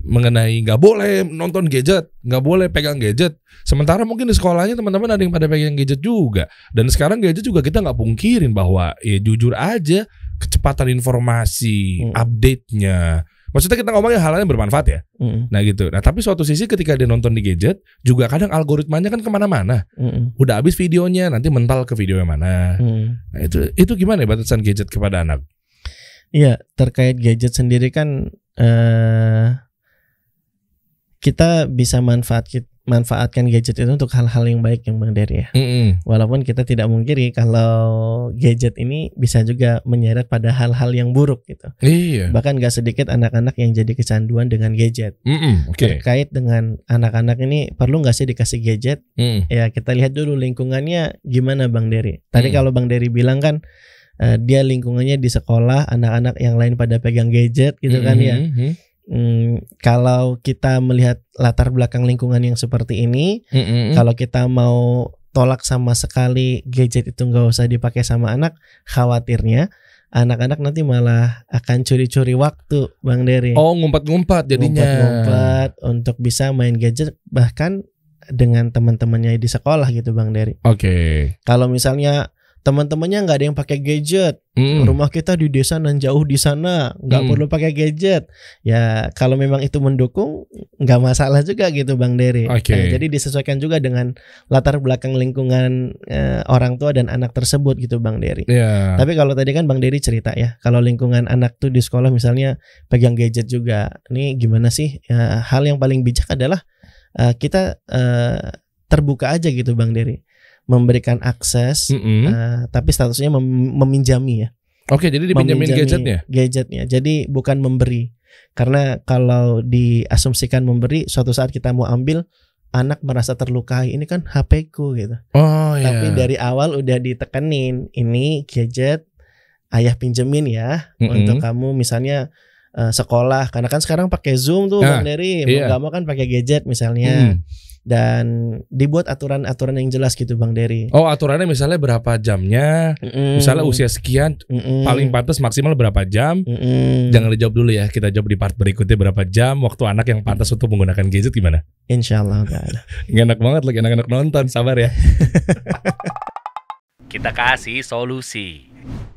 mengenai nggak boleh nonton gadget, nggak boleh pegang gadget. Sementara mungkin di sekolahnya teman-teman ada yang pada pegang gadget juga. Dan sekarang gadget juga kita nggak pungkirin bahwa ya jujur aja kecepatan informasi, hmm. update-nya. Maksudnya kita ngomongnya hal-hal yang bermanfaat ya. Hmm. Nah gitu. Nah tapi suatu sisi ketika dia nonton di gadget, juga kadang algoritmanya kan kemana-mana. Hmm. Udah habis videonya, nanti mental ke video yang mana. Hmm. Nah itu itu gimana ya batasan gadget kepada anak? Iya terkait gadget sendiri kan. Uh kita bisa manfaat manfaatkan gadget itu untuk hal-hal yang baik yang Bang Dery ya. Mm -hmm. Walaupun kita tidak mungkiri kalau gadget ini bisa juga menyeret pada hal-hal yang buruk gitu. Iya. Bahkan gak sedikit anak-anak yang jadi kecanduan dengan gadget. Mm -hmm. okay. Terkait dengan anak-anak ini perlu nggak sih dikasih gadget? Mm. Ya kita lihat dulu lingkungannya gimana Bang Dery. Tadi mm. kalau Bang Dery bilang kan eh, dia lingkungannya di sekolah anak-anak yang lain pada pegang gadget gitu mm -hmm. kan ya. Mm -hmm Hmm, kalau kita melihat latar belakang lingkungan yang seperti ini, mm -hmm. kalau kita mau tolak sama sekali gadget itu nggak usah dipakai sama anak, khawatirnya anak-anak nanti malah akan curi-curi waktu, Bang Dery. Oh, ngumpet-ngumpet jadinya. Ngumpet-ngumpet untuk bisa main gadget bahkan dengan teman-temannya di sekolah gitu, Bang Dery. Oke. Okay. Kalau misalnya teman-temannya nggak ada yang pakai gadget. Mm. Rumah kita di desa dan jauh di sana, nggak mm. perlu pakai gadget. Ya kalau memang itu mendukung, nggak masalah juga gitu, Bang Dery. Okay. Nah, eh, jadi disesuaikan juga dengan latar belakang lingkungan eh, orang tua dan anak tersebut gitu, Bang Dery. Yeah. Tapi kalau tadi kan Bang Dery cerita ya, kalau lingkungan anak tuh di sekolah misalnya pegang gadget juga, ini gimana sih? Ya, hal yang paling bijak adalah uh, kita uh, terbuka aja gitu, Bang Dery memberikan akses, mm -hmm. uh, tapi statusnya mem meminjami ya. Oke, jadi dipinjamin gadgetnya. Gadgetnya, jadi bukan memberi. Karena kalau diasumsikan memberi, suatu saat kita mau ambil, anak merasa terlukai. Ini kan HP ku gitu. Oh iya. Tapi dari awal udah ditekenin, ini gadget ayah pinjemin ya mm -hmm. untuk kamu misalnya eh, sekolah. Karena kan sekarang pakai Zoom tuh, nah, Bang Dery. Iya. Mau gak mau kan pakai gadget misalnya. Mm dan dibuat aturan-aturan yang jelas gitu Bang Dery. Oh, aturannya misalnya berapa jamnya? Mm-mm. Misalnya usia sekian Mm-mm. paling pantas maksimal berapa jam? Mm-mm. Jangan dijawab dulu ya, kita jawab di part berikutnya berapa jam waktu anak yang pantas untuk menggunakan gadget gimana? Insyaallah enggak enak banget lagi anak-anak nonton, sabar ya. kita kasih solusi.